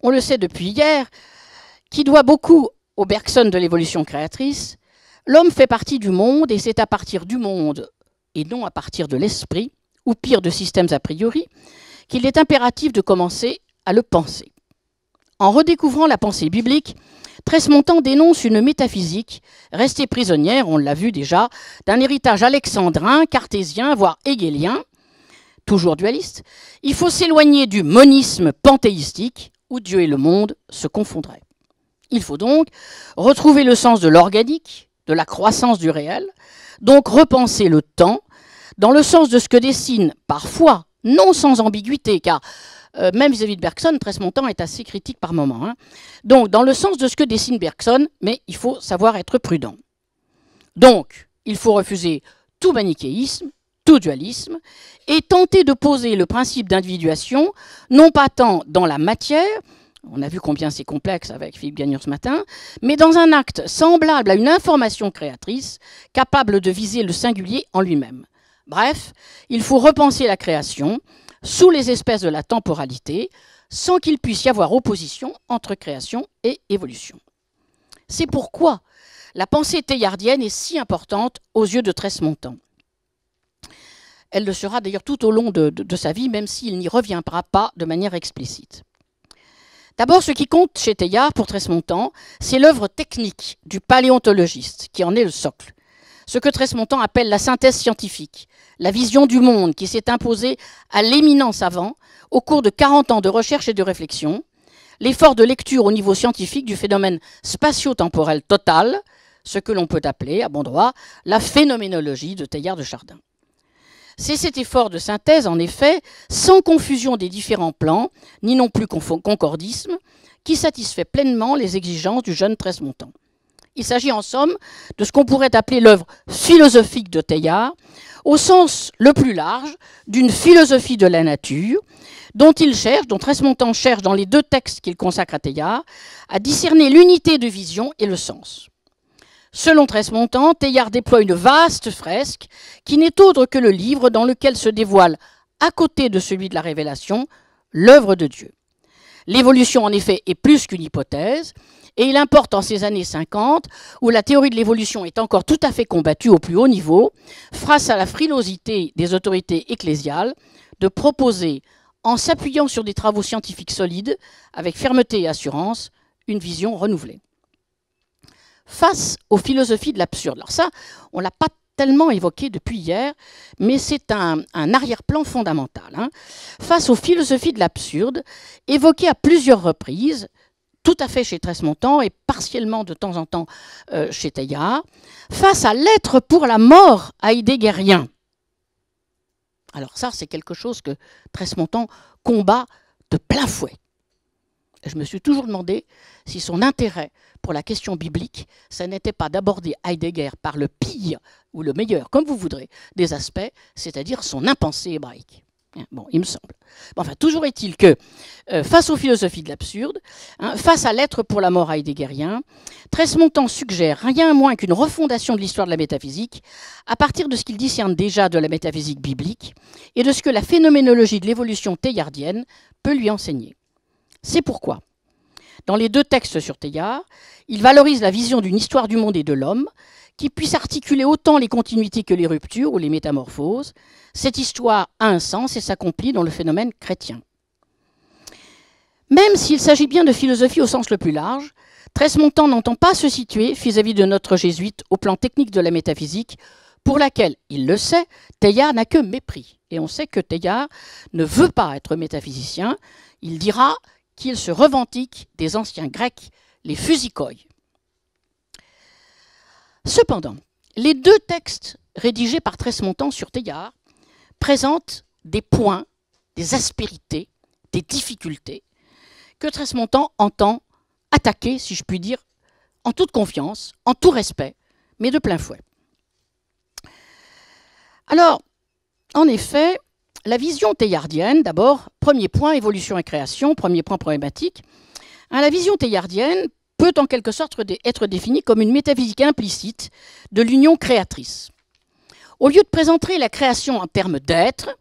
on le sait depuis hier, qui doit beaucoup au Bergson de l'évolution créatrice, l'homme fait partie du monde et c'est à partir du monde, et non à partir de l'esprit, ou pire de systèmes a priori, qu'il est impératif de commencer à le penser. En redécouvrant la pensée biblique, Tresmontant dénonce une métaphysique restée prisonnière, on l'a vu déjà, d'un héritage alexandrin, cartésien, voire hegelien, toujours dualiste. Il faut s'éloigner du monisme panthéistique où Dieu et le monde se confondraient. Il faut donc retrouver le sens de l'organique, de la croissance du réel, donc repenser le temps dans le sens de ce que dessine parfois, non sans ambiguïté, car euh, même vis-à-vis de Bergson, très montant est assez critique par moment. Hein. Donc, dans le sens de ce que dessine Bergson, mais il faut savoir être prudent. Donc, il faut refuser tout manichéisme, tout dualisme, et tenter de poser le principe d'individuation, non pas tant dans la matière, on a vu combien c'est complexe avec Philippe Gagnon ce matin, mais dans un acte semblable à une information créatrice, capable de viser le singulier en lui-même. Bref, il faut repenser la création, sous les espèces de la temporalité, sans qu'il puisse y avoir opposition entre création et évolution. C'est pourquoi la pensée théiardienne est si importante aux yeux de Tressmontant. Elle le sera d'ailleurs tout au long de, sa vie, même s'il n'y reviendra pas de manière explicite. D'abord, ce qui compte chez Théiard pour Tressmontant, c'est l'œuvre technique du paléontologiste, qui en est le socle ce que Tresmontant appelle la synthèse scientifique, la vision du monde qui s'est imposée à l'éminent savant au cours de 40 ans de recherche et de réflexion, l'effort de lecture au niveau scientifique du phénomène spatio-temporel total, ce que l'on peut appeler, à bon droit, la phénoménologie de Teilhard de Chardin. C'est cet effort de synthèse, en effet, sans confusion des différents plans, ni non plus concordisme, qui satisfait pleinement les exigences du jeune Tresmontant. Il s'agit en somme de ce qu'on pourrait appeler l'œuvre philosophique de Teilhard, au sens le plus large d'une philosophie de la nature, dont il cherche, dont cherche dans les deux textes qu'il consacre à Teilhard, à discerner l'unité de vision et le sens. Selon Tresmontant, Teilhard déploie une vaste fresque qui n'est autre que le livre dans lequel se dévoile, à côté de celui de la Révélation, l'œuvre de Dieu. L'évolution, en effet, est plus qu'une hypothèse. Et il importe en ces années 50, où la théorie de l'évolution est encore tout à fait combattue au plus haut niveau, face à la frilosité des autorités ecclésiales, de proposer, en s'appuyant sur des travaux scientifiques solides, avec fermeté et assurance, une vision renouvelée. Face aux philosophies de l'absurde, alors ça, on l'a pas tellement évoqué depuis hier, mais c'est un, arrière-plan fondamental. Hein. Face aux philosophies de l'absurde, évoquées à plusieurs reprises, tout à fait chez Tresmontant et partiellement de temps en temps euh, chez Teilhard, face à l'être pour la mort heideggerien. Alors ça, c'est quelque chose que Tresmontant combat de plein fouet. je me suis toujours demandé si son intérêt pour la question biblique, ça n'était pas d'aborder Heidegger par le pire ou le meilleur, comme vous voudrez, des aspects, c'est-à-dire son impensé hébraïque. Hein, bon, il me semble. enfin, toujours est-il que, euh, face aux philosophies de l'absurde, hein, face à l'être pour la mort à Heideggerien, Tressmontant suggère rien moins qu'une refondation de l'histoire de la métaphysique à partir de ce qu'il discerne déjà de la métaphysique biblique et de ce que la phénoménologie de l'évolution théardienne peut lui enseigner. C'est pourquoi, dans les deux textes sur Théard, il valorise la vision d'une histoire du monde et de l'homme qui puisse articuler autant les continuités que les ruptures ou les métamorphoses, cette histoire a un sens et s'accomplit dans le phénomène chrétien. Même s'il s'agit bien de philosophie au sens le plus large, Tresmontant n'entend pas se situer vis-à-vis de notre jésuite au plan technique de la métaphysique, pour laquelle, il le sait, Teilhard n'a que mépris. Et on sait que Teilhard ne veut pas être métaphysicien. Il dira qu'il se revendique des anciens Grecs, les fusicoïs Cependant, les deux textes rédigés par Tresmontant sur Théard présentent des points, des aspérités, des difficultés que Tresmontant entend attaquer, si je puis dire, en toute confiance, en tout respect, mais de plein fouet. Alors, en effet, la vision théardienne, d'abord, premier point, évolution et création, premier point problématique. Hein, la vision théardienne peut en quelque sorte être définie comme une métaphysique implicite de l'union créatrice. Au lieu de présenter la création en termes d'être,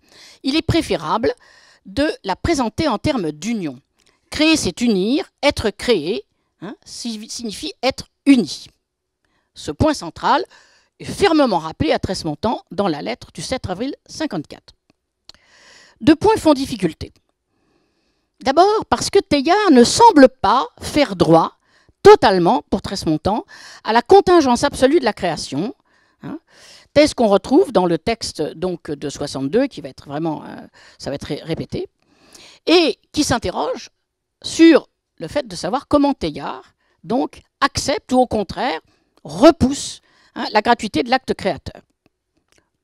il est préférable de la présenter en termes d'union. Créer, c'est unir, être créé hein, signifie être uni. Ce point central est fermement rappelé à Très montant dans la lettre du 7 avril 1954. Deux points font difficulté. D'abord parce que Teilhard ne semble pas faire droit totalement, pour 13 montant à la contingence absolue de la création. Hein. thèse qu'on retrouve dans le texte donc de 62, qui va être vraiment, euh, ça va être répété, et qui s'interroge sur le fait de savoir comment Teilhard donc accepte ou au contraire repousse hein, la gratuité de l'acte créateur.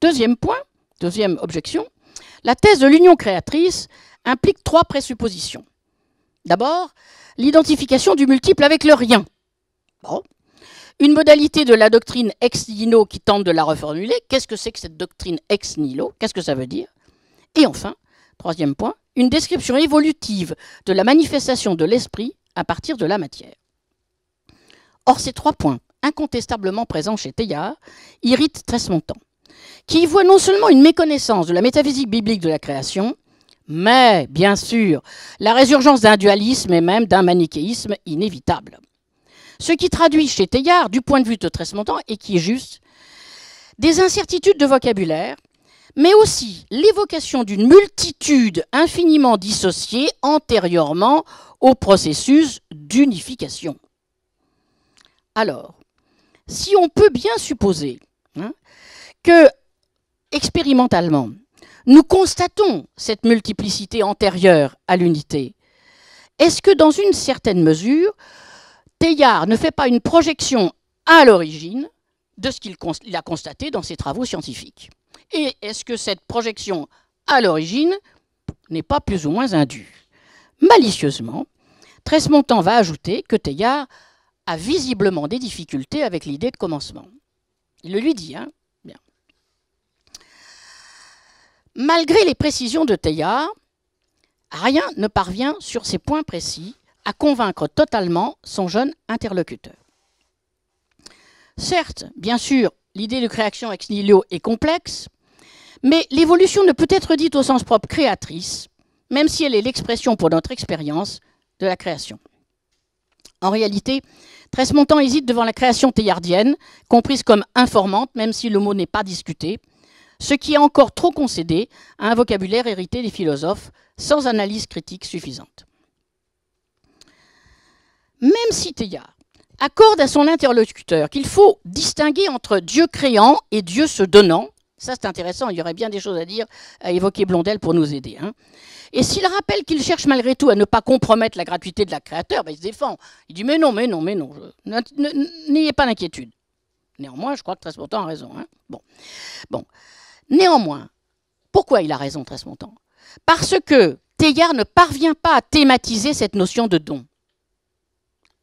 Deuxième point, deuxième objection, la thèse de l'union créatrice implique trois présuppositions. D'abord, l'identification du multiple avec le rien. Une modalité de la doctrine ex nihilo qui tente de la reformuler. Qu'est-ce que c'est que cette doctrine ex nihilo Qu'est-ce que ça veut dire Et enfin, troisième point, une description évolutive de la manifestation de l'esprit à partir de la matière. Or, ces trois points, incontestablement présents chez Théa, irritent très temps, qui y voit non seulement une méconnaissance de la métaphysique biblique de la création, mais, bien sûr, la résurgence d'un dualisme et même d'un manichéisme inévitable. Ce qui traduit chez Teilhard, du point de vue de Tressmontant, et qui est juste, des incertitudes de vocabulaire, mais aussi l'évocation d'une multitude infiniment dissociée antérieurement au processus d'unification. Alors, si on peut bien supposer hein, que, expérimentalement, nous constatons cette multiplicité antérieure à l'unité. Est-ce que dans une certaine mesure, Teilhard ne fait pas une projection à l'origine de ce qu'il a constaté dans ses travaux scientifiques Et est-ce que cette projection à l'origine n'est pas plus ou moins indue Malicieusement, Tressmontant va ajouter que Teilhard a visiblement des difficultés avec l'idée de commencement. Il le lui dit, hein Malgré les précisions de Théa, rien ne parvient sur ces points précis à convaincre totalement son jeune interlocuteur. Certes, bien sûr, l'idée de création ex nihilo est complexe, mais l'évolution ne peut être dite au sens propre créatrice, même si elle est l'expression pour notre expérience de la création. En réalité, Tresmontant hésite devant la création théardienne, comprise comme informante, même si le mot n'est pas discuté, ce qui est encore trop concédé à un vocabulaire hérité des philosophes sans analyse critique suffisante. Même si Théa accorde à son interlocuteur qu'il faut distinguer entre Dieu créant et Dieu se donnant, ça c'est intéressant, il y aurait bien des choses à dire, à évoquer Blondel pour nous aider. Hein. Et s'il rappelle qu'il cherche malgré tout à ne pas compromettre la gratuité de la créateur, ben, il se défend. Il dit mais non, mais non, mais non, n'ayez pas d'inquiétude. Néanmoins, je crois que très a raison. Hein. Bon. bon. Néanmoins, pourquoi il a raison, très Parce que Teilhard ne parvient pas à thématiser cette notion de don.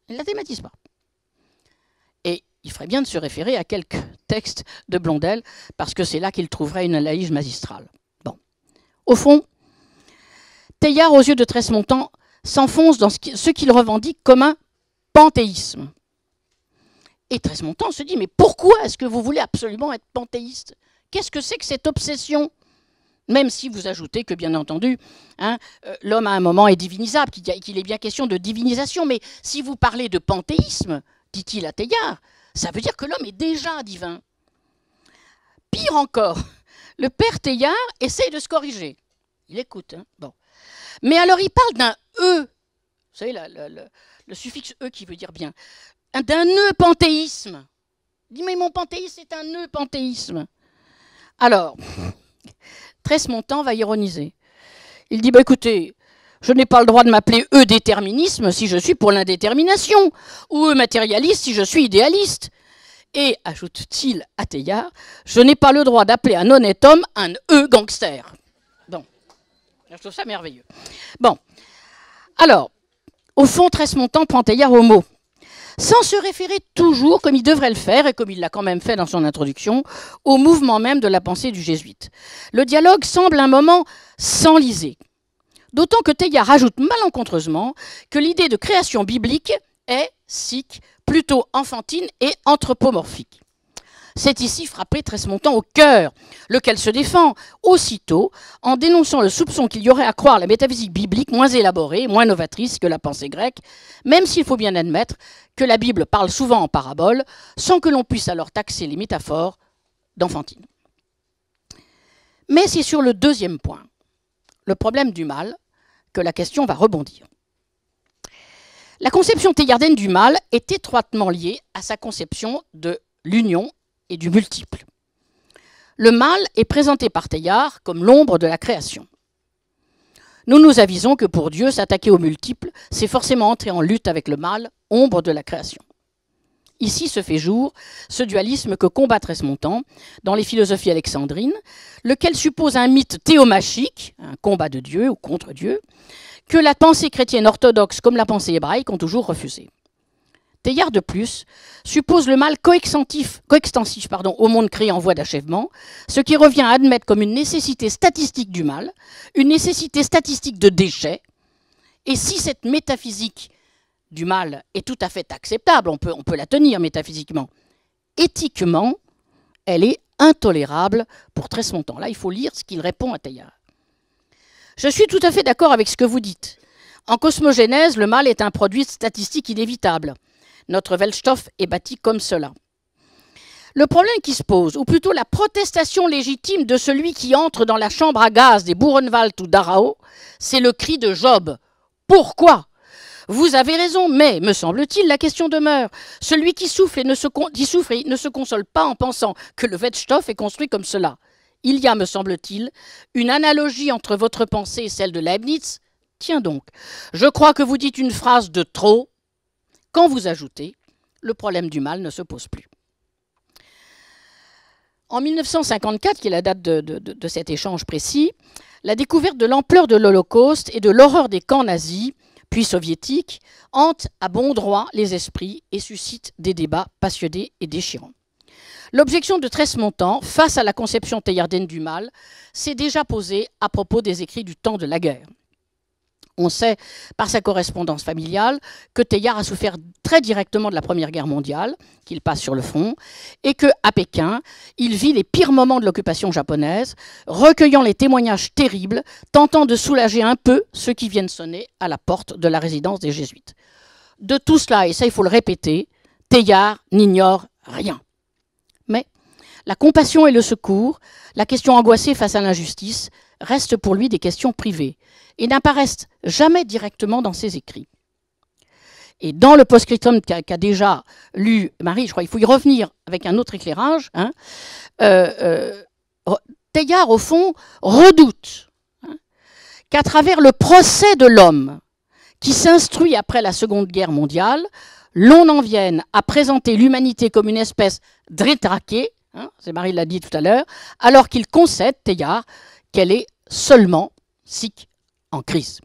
Il ne la thématise pas. Et il ferait bien de se référer à quelques textes de Blondel, parce que c'est là qu'il trouverait une analyse magistrale. Bon. Au fond, Teilhard, aux yeux de Tresmontant, s'enfonce dans ce qu'il revendique comme un panthéisme. Et Tresmontant se dit, mais pourquoi est-ce que vous voulez absolument être panthéiste Qu'est-ce que c'est que cette obsession même si vous ajoutez que, bien entendu, hein, euh, l'homme à un moment est divinisable, qu'il est bien question de divinisation, mais si vous parlez de panthéisme, dit-il à Teilhard, ça veut dire que l'homme est déjà divin. Pire encore, le père Teilhard essaye de se corriger. Il écoute. Hein, bon. Mais alors il parle d'un E, vous savez, le suffixe E qui veut dire bien, d'un E panthéisme. Il dit, mais mon panthéisme, c'est un E panthéisme. Alors, Tresse va ironiser. Il dit, bah, écoutez, je n'ai pas le droit de m'appeler e-déterminisme si je suis pour l'indétermination, ou e-matérialiste si je suis idéaliste. Et, ajoute-t-il à Théard, je n'ai pas le droit d'appeler un honnête homme un e-gangster. Bon, je trouve ça merveilleux. Bon, alors, au fond, Tresse Montant prend Théard au mot sans se référer toujours, comme il devrait le faire, et comme il l'a quand même fait dans son introduction, au mouvement même de la pensée du jésuite. Le dialogue semble un moment sans liser, D'autant que Teilhard rajoute malencontreusement que l'idée de création biblique est, sic, plutôt enfantine et anthropomorphique. C'est ici frappé Tresmontant au cœur, lequel se défend aussitôt en dénonçant le soupçon qu'il y aurait à croire la métaphysique biblique moins élaborée, moins novatrice que la pensée grecque, même s'il faut bien admettre que la Bible parle souvent en parabole, sans que l'on puisse alors taxer les métaphores d'enfantine. Mais c'est sur le deuxième point, le problème du mal, que la question va rebondir. La conception thégardienne du mal est étroitement liée à sa conception de l'union et du multiple. Le mal est présenté par Teilhard comme l'ombre de la création. Nous nous avisons que pour Dieu, s'attaquer au multiple, c'est forcément entrer en lutte avec le mal, ombre de la création. Ici se fait jour ce dualisme que ce montant dans les philosophies alexandrines, lequel suppose un mythe théomachique, un combat de Dieu ou contre Dieu, que la pensée chrétienne orthodoxe comme la pensée hébraïque ont toujours refusé. Théillard de plus suppose le mal coextensif au monde créé en voie d'achèvement, ce qui revient à admettre comme une nécessité statistique du mal, une nécessité statistique de déchet. Et si cette métaphysique du mal est tout à fait acceptable, on peut, la tenir métaphysiquement, éthiquement, elle est intolérable pour très longtemps. Là, il faut lire ce qu'il répond à Teilhard. Je suis tout à fait d'accord avec ce que vous dites. En cosmogénèse, le mal est un produit statistique inévitable. Notre Weltstoff est bâti comme cela. Le problème qui se pose, ou plutôt la protestation légitime de celui qui entre dans la chambre à gaz des Burenwald ou d'Arao, c'est le cri de Job. Pourquoi vous avez raison, mais, me semble-t-il, la question demeure. Celui qui souffle, et ne se souffre et ne se console pas en pensant que le Weltstoff est construit comme cela. Il y a, me semble-t-il, une analogie entre votre pensée et celle de Leibniz. Tiens donc, je crois que vous dites une phrase de trop quand vous ajoutez, le problème du mal ne se pose plus. En 1954, qui est la date de, cet échange précis, la découverte de l'ampleur de l'Holocauste et de l'horreur des camps nazis, puis soviétiques, hante à bon droit les esprits et suscite des débats passionnés et déchirants. L'objection de Tressmontant face à la conception théardienne du mal s'est déjà posée à propos des écrits du temps de la guerre. On sait par sa correspondance familiale que Teilhard a souffert très directement de la Première Guerre mondiale, qu'il passe sur le front, et qu'à Pékin, il vit les pires moments de l'occupation japonaise, recueillant les témoignages terribles, tentant de soulager un peu ceux qui viennent sonner à la porte de la résidence des Jésuites. De tout cela, et ça il faut le répéter, Teilhard n'ignore rien. Mais la compassion et le secours, la question angoissée face à l'injustice, restent pour lui des questions privées et n'apparaissent jamais directement dans ses écrits. Et dans le post-scriptum qu'a déjà lu Marie, je crois qu'il faut y revenir avec un autre éclairage, hein, euh, euh, au fond, redoute hein, qu'à travers le procès de l'homme qui s'instruit après la Seconde Guerre mondiale, l'on en vienne à présenter l'humanité comme une espèce détraquée, hein, c'est Marie l'a dit tout à l'heure, alors qu'il concède, Teilhard, qu'elle est seulement sic en crise.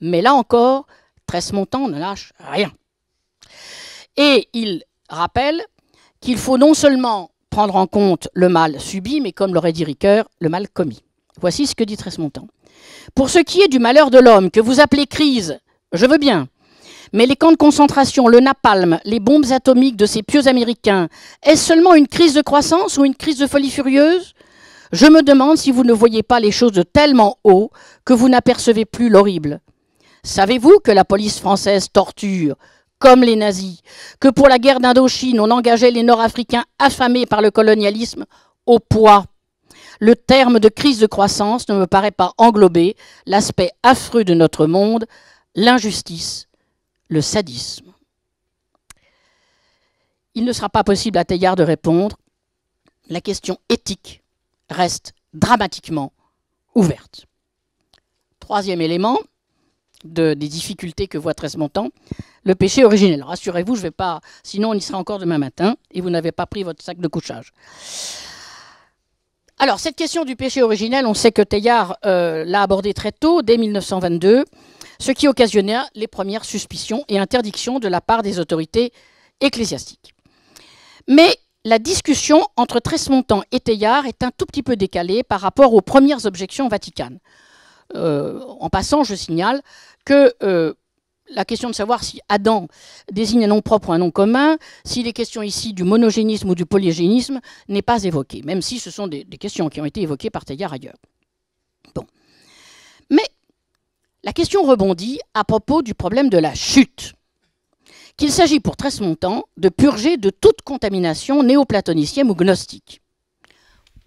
Mais là encore, tressmontant ne lâche rien. Et il rappelle qu'il faut non seulement prendre en compte le mal subi, mais comme l'aurait dit Ricoeur, le mal commis. Voici ce que dit Tresmontant. Pour ce qui est du malheur de l'homme, que vous appelez crise, je veux bien. Mais les camps de concentration, le napalm, les bombes atomiques de ces pieux Américains, est-ce seulement une crise de croissance ou une crise de folie furieuse je me demande si vous ne voyez pas les choses de tellement haut que vous n'apercevez plus l'horrible. Savez-vous que la police française torture, comme les nazis, que pour la guerre d'Indochine, on engageait les Nord-Africains affamés par le colonialisme au poids le terme de crise de croissance ne me paraît pas englober l'aspect affreux de notre monde, l'injustice, le sadisme. Il ne sera pas possible à Teilhard de répondre. La question éthique reste dramatiquement ouverte. Troisième élément de, des difficultés que voit très montant, le péché originel. Rassurez-vous, je vais pas, sinon on y sera encore demain matin et vous n'avez pas pris votre sac de couchage. Alors, cette question du péché originel, on sait que Teilhard euh, l'a abordé très tôt, dès 1922, ce qui occasionna les premières suspicions et interdictions de la part des autorités ecclésiastiques. Mais la discussion entre Tresmontan et Teilhard est un tout petit peu décalée par rapport aux premières objections vaticanes. Euh, en passant, je signale que euh, la question de savoir si Adam désigne un nom propre ou un nom commun, s'il est question ici du monogénisme ou du polygénisme, n'est pas évoquée, même si ce sont des, questions qui ont été évoquées par Teilhard ailleurs. Bon. Mais la question rebondit à propos du problème de la chute qu'il s'agit pour Tresmontant de purger de toute contamination néoplatonicienne ou gnostique.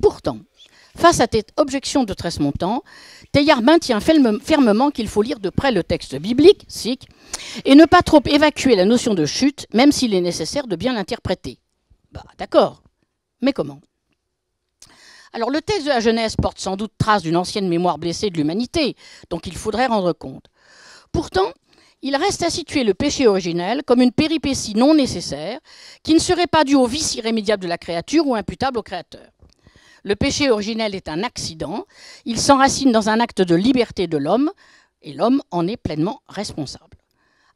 Pourtant, face à cette objection de Tressmontant, Teilhard maintient fermement qu'il faut lire de près le texte biblique, SIC, et ne pas trop évacuer la notion de chute, même s'il est nécessaire de bien l'interpréter. Bah, d'accord, mais comment alors le texte de la Genèse porte sans doute trace d'une ancienne mémoire blessée de l'humanité, donc il faudrait rendre compte. Pourtant, il reste à situer le péché originel comme une péripétie non nécessaire qui ne serait pas due au vice irrémédiable de la créature ou imputable au créateur. Le péché originel est un accident, il s'enracine dans un acte de liberté de l'homme, et l'homme en est pleinement responsable.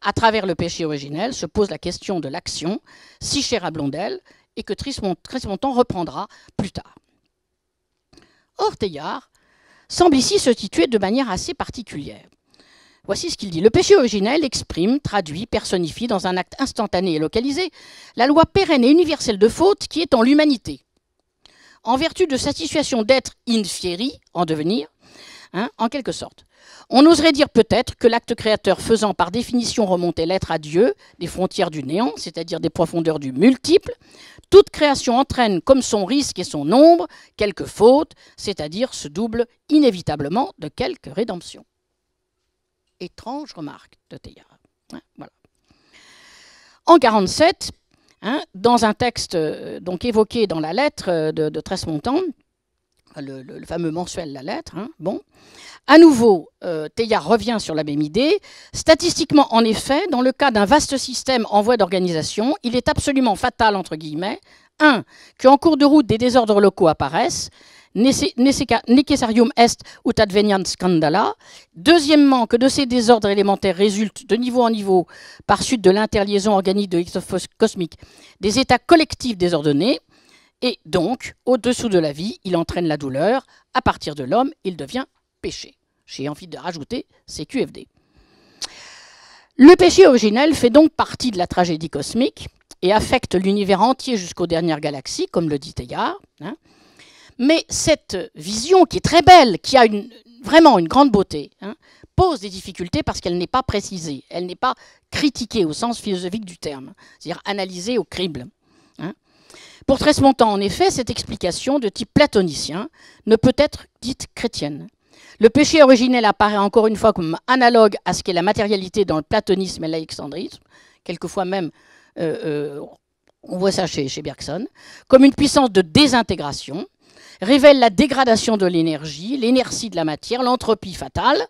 À travers le péché originel se pose la question de l'action, si chère à Blondel, et que Trismontan reprendra plus tard. Or, semble ici se situer de manière assez particulière. Voici ce qu'il dit. Le péché originel exprime, traduit, personnifie dans un acte instantané et localisé la loi pérenne et universelle de faute qui est en l'humanité. En vertu de sa situation d'être fieri, en devenir, hein, en quelque sorte. On oserait dire peut-être que l'acte créateur faisant par définition remonter l'être à Dieu des frontières du néant, c'est-à-dire des profondeurs du multiple, toute création entraîne comme son risque et son nombre quelques fautes, c'est-à-dire se double inévitablement de quelques rédemptions étrange remarque de Théard. Hein, voilà. En 1947, hein, dans un texte euh, donc évoqué dans la lettre euh, de, de le, fameux mensuel La Lettre. Hein, bon. À nouveau, euh, revient sur la même idée. Statistiquement, en effet, dans le cas d'un vaste système en voie d'organisation, il est absolument fatal, entre guillemets, 1. Qu'en cours de route, des désordres locaux apparaissent. Necessarium est ut adveniant scandala. Deuxièmement, que de ces désordres élémentaires résultent de niveau en niveau, par suite de l'interliaison organique de l'exophos cosmique, des états collectifs désordonnés. Et donc, au-dessous de la vie, il entraîne la douleur. À partir de l'homme, il devient péché. J'ai envie de rajouter QFD. Le péché originel fait donc partie de la tragédie cosmique et affecte l'univers entier jusqu'aux dernières galaxies, comme le dit Théard. Hein. Mais cette vision, qui est très belle, qui a vraiment une grande beauté, hein, pose des difficultés parce qu'elle n'est pas précisée, elle n'est pas critiquée au sens philosophique du terme, c'est-à-dire analysée au crible. Hein. Pour très longtemps, en effet, cette explication de type platonicien ne peut être dite chrétienne. Le péché originel apparaît encore une fois comme analogue à ce qu'est la matérialité dans le platonisme et l'alexandrisme, quelquefois même, euh, euh, on voit ça chez Bergson, comme une puissance de désintégration, révèle la dégradation de l'énergie, l'inertie de la matière, l'entropie fatale,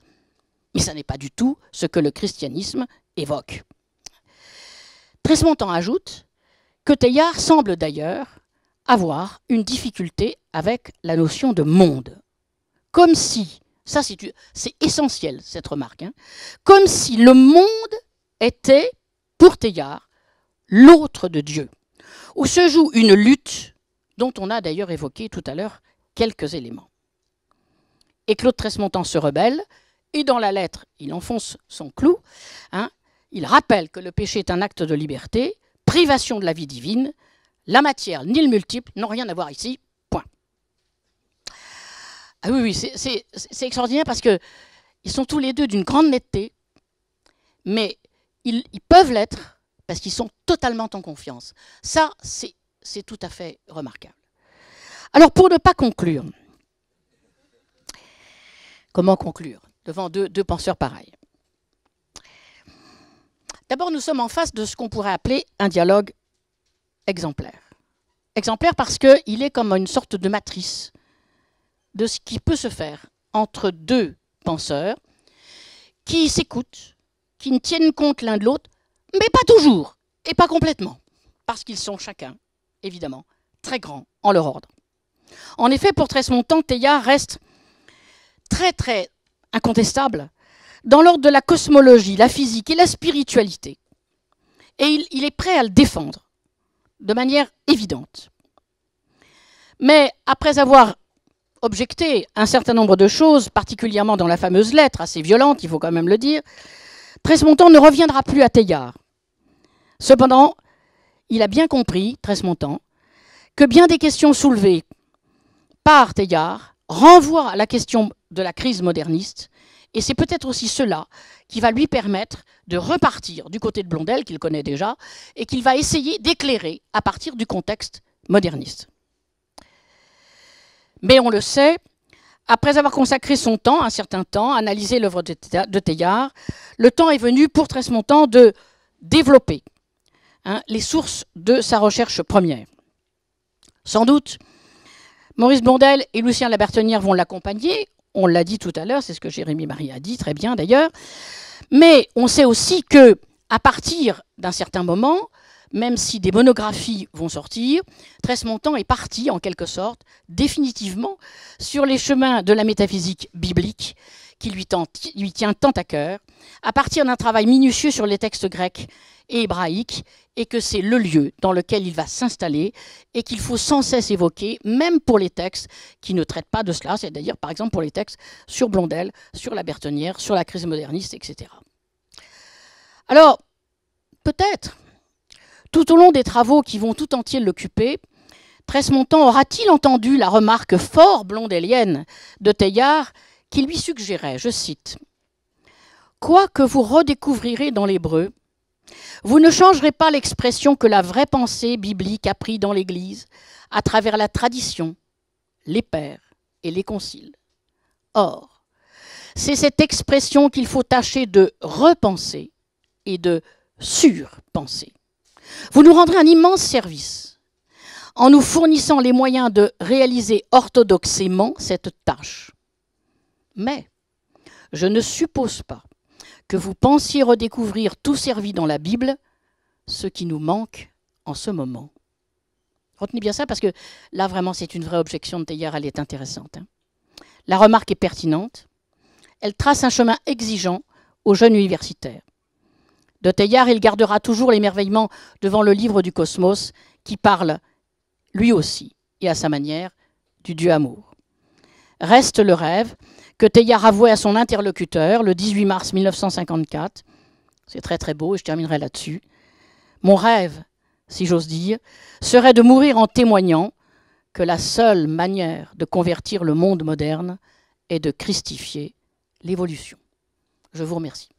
mais ce n'est pas du tout ce que le christianisme évoque. Tresmontant ajoute que Teilhard semble d'ailleurs avoir une difficulté avec la notion de monde. Comme si, ça c'est essentiel cette remarque, hein, comme si le monde était, pour Teilhard, l'autre de Dieu, où se joue une lutte dont on a d'ailleurs évoqué tout à l'heure quelques éléments. Et Claude Tresmontant se rebelle, et dans la lettre, il enfonce son clou. Hein. il rappelle que le péché est un acte de liberté, privation de la vie divine. La matière ni le multiple n'ont rien à voir ici. Point. Ah oui, oui, c'est extraordinaire parce que ils sont tous les deux d'une grande netteté, mais ils peuvent l'être parce qu'ils sont totalement en confiance. Ça, c'est c'est tout à fait remarquable. Alors pour ne pas conclure, comment conclure devant deux, penseurs pareils D'abord, nous sommes en face de ce qu'on pourrait appeler un dialogue exemplaire. Exemplaire parce qu'il est comme une sorte de matrice de ce qui peut se faire entre deux penseurs qui s'écoutent, qui ne tiennent compte l'un de l'autre, mais pas toujours et pas complètement, parce qu'ils sont chacun évidemment, très grand en leur ordre. En effet, pour Tresmontan, Théa reste très très incontestable dans l'ordre de la cosmologie, la physique et la spiritualité. Et il, est prêt à le défendre de manière évidente. Mais après avoir objecté un certain nombre de choses, particulièrement dans la fameuse lettre, assez violente, il faut quand même le dire, Tresmontant ne reviendra plus à Teilhard. Cependant, il a bien compris, Tresmontant, que bien des questions soulevées par Teilhard renvoient à la question de la crise moderniste, et c'est peut-être aussi cela qui va lui permettre de repartir du côté de Blondel, qu'il connaît déjà, et qu'il va essayer d'éclairer à partir du contexte moderniste. Mais on le sait, après avoir consacré son temps, un certain temps, à analyser l'œuvre de Teilhard, le temps est venu pour Tresmontant de développer Hein, les sources de sa recherche première. Sans doute, Maurice Bondel et Lucien Labertonière vont l'accompagner. On l'a dit tout à l'heure, c'est ce que Jérémy Marie a dit, très bien d'ailleurs. Mais on sait aussi que, à partir d'un certain moment, même si des monographies vont sortir, Tresmontant est parti, en quelque sorte, définitivement, sur les chemins de la métaphysique biblique, qui lui, lui tient tant à cœur, à partir d'un travail minutieux sur les textes grecs et hébraïque, et que c'est le lieu dans lequel il va s'installer, et qu'il faut sans cesse évoquer, même pour les textes qui ne traitent pas de cela, c'est-à-dire par exemple pour les textes sur Blondel, sur la Bertonnière, sur la crise moderniste, etc. Alors, peut-être, tout au long des travaux qui vont tout entier l'occuper, Tresmontant aura-t-il entendu la remarque fort blondélienne de Teilhard qui lui suggérait, je cite, Quoi que vous redécouvrirez dans l'hébreu, vous ne changerez pas l'expression que la vraie pensée biblique a prise dans l'Église à travers la tradition, les pères et les conciles. Or, c'est cette expression qu'il faut tâcher de repenser et de surpenser. Vous nous rendrez un immense service en nous fournissant les moyens de réaliser orthodoxément cette tâche. Mais je ne suppose pas que vous pensiez redécouvrir tout servi dans la Bible, ce qui nous manque en ce moment. Retenez bien ça parce que là, vraiment, c'est une vraie objection de Teilhard, elle est intéressante. Hein. La remarque est pertinente. Elle trace un chemin exigeant aux jeunes universitaires. De Teilhard, il gardera toujours l'émerveillement devant le livre du cosmos qui parle, lui aussi, et à sa manière, du Dieu amour. Reste le rêve que Teilhard avouait à son interlocuteur le 18 mars 1954. C'est très très beau et je terminerai là-dessus. Mon rêve, si j'ose dire, serait de mourir en témoignant que la seule manière de convertir le monde moderne est de christifier l'évolution. Je vous remercie.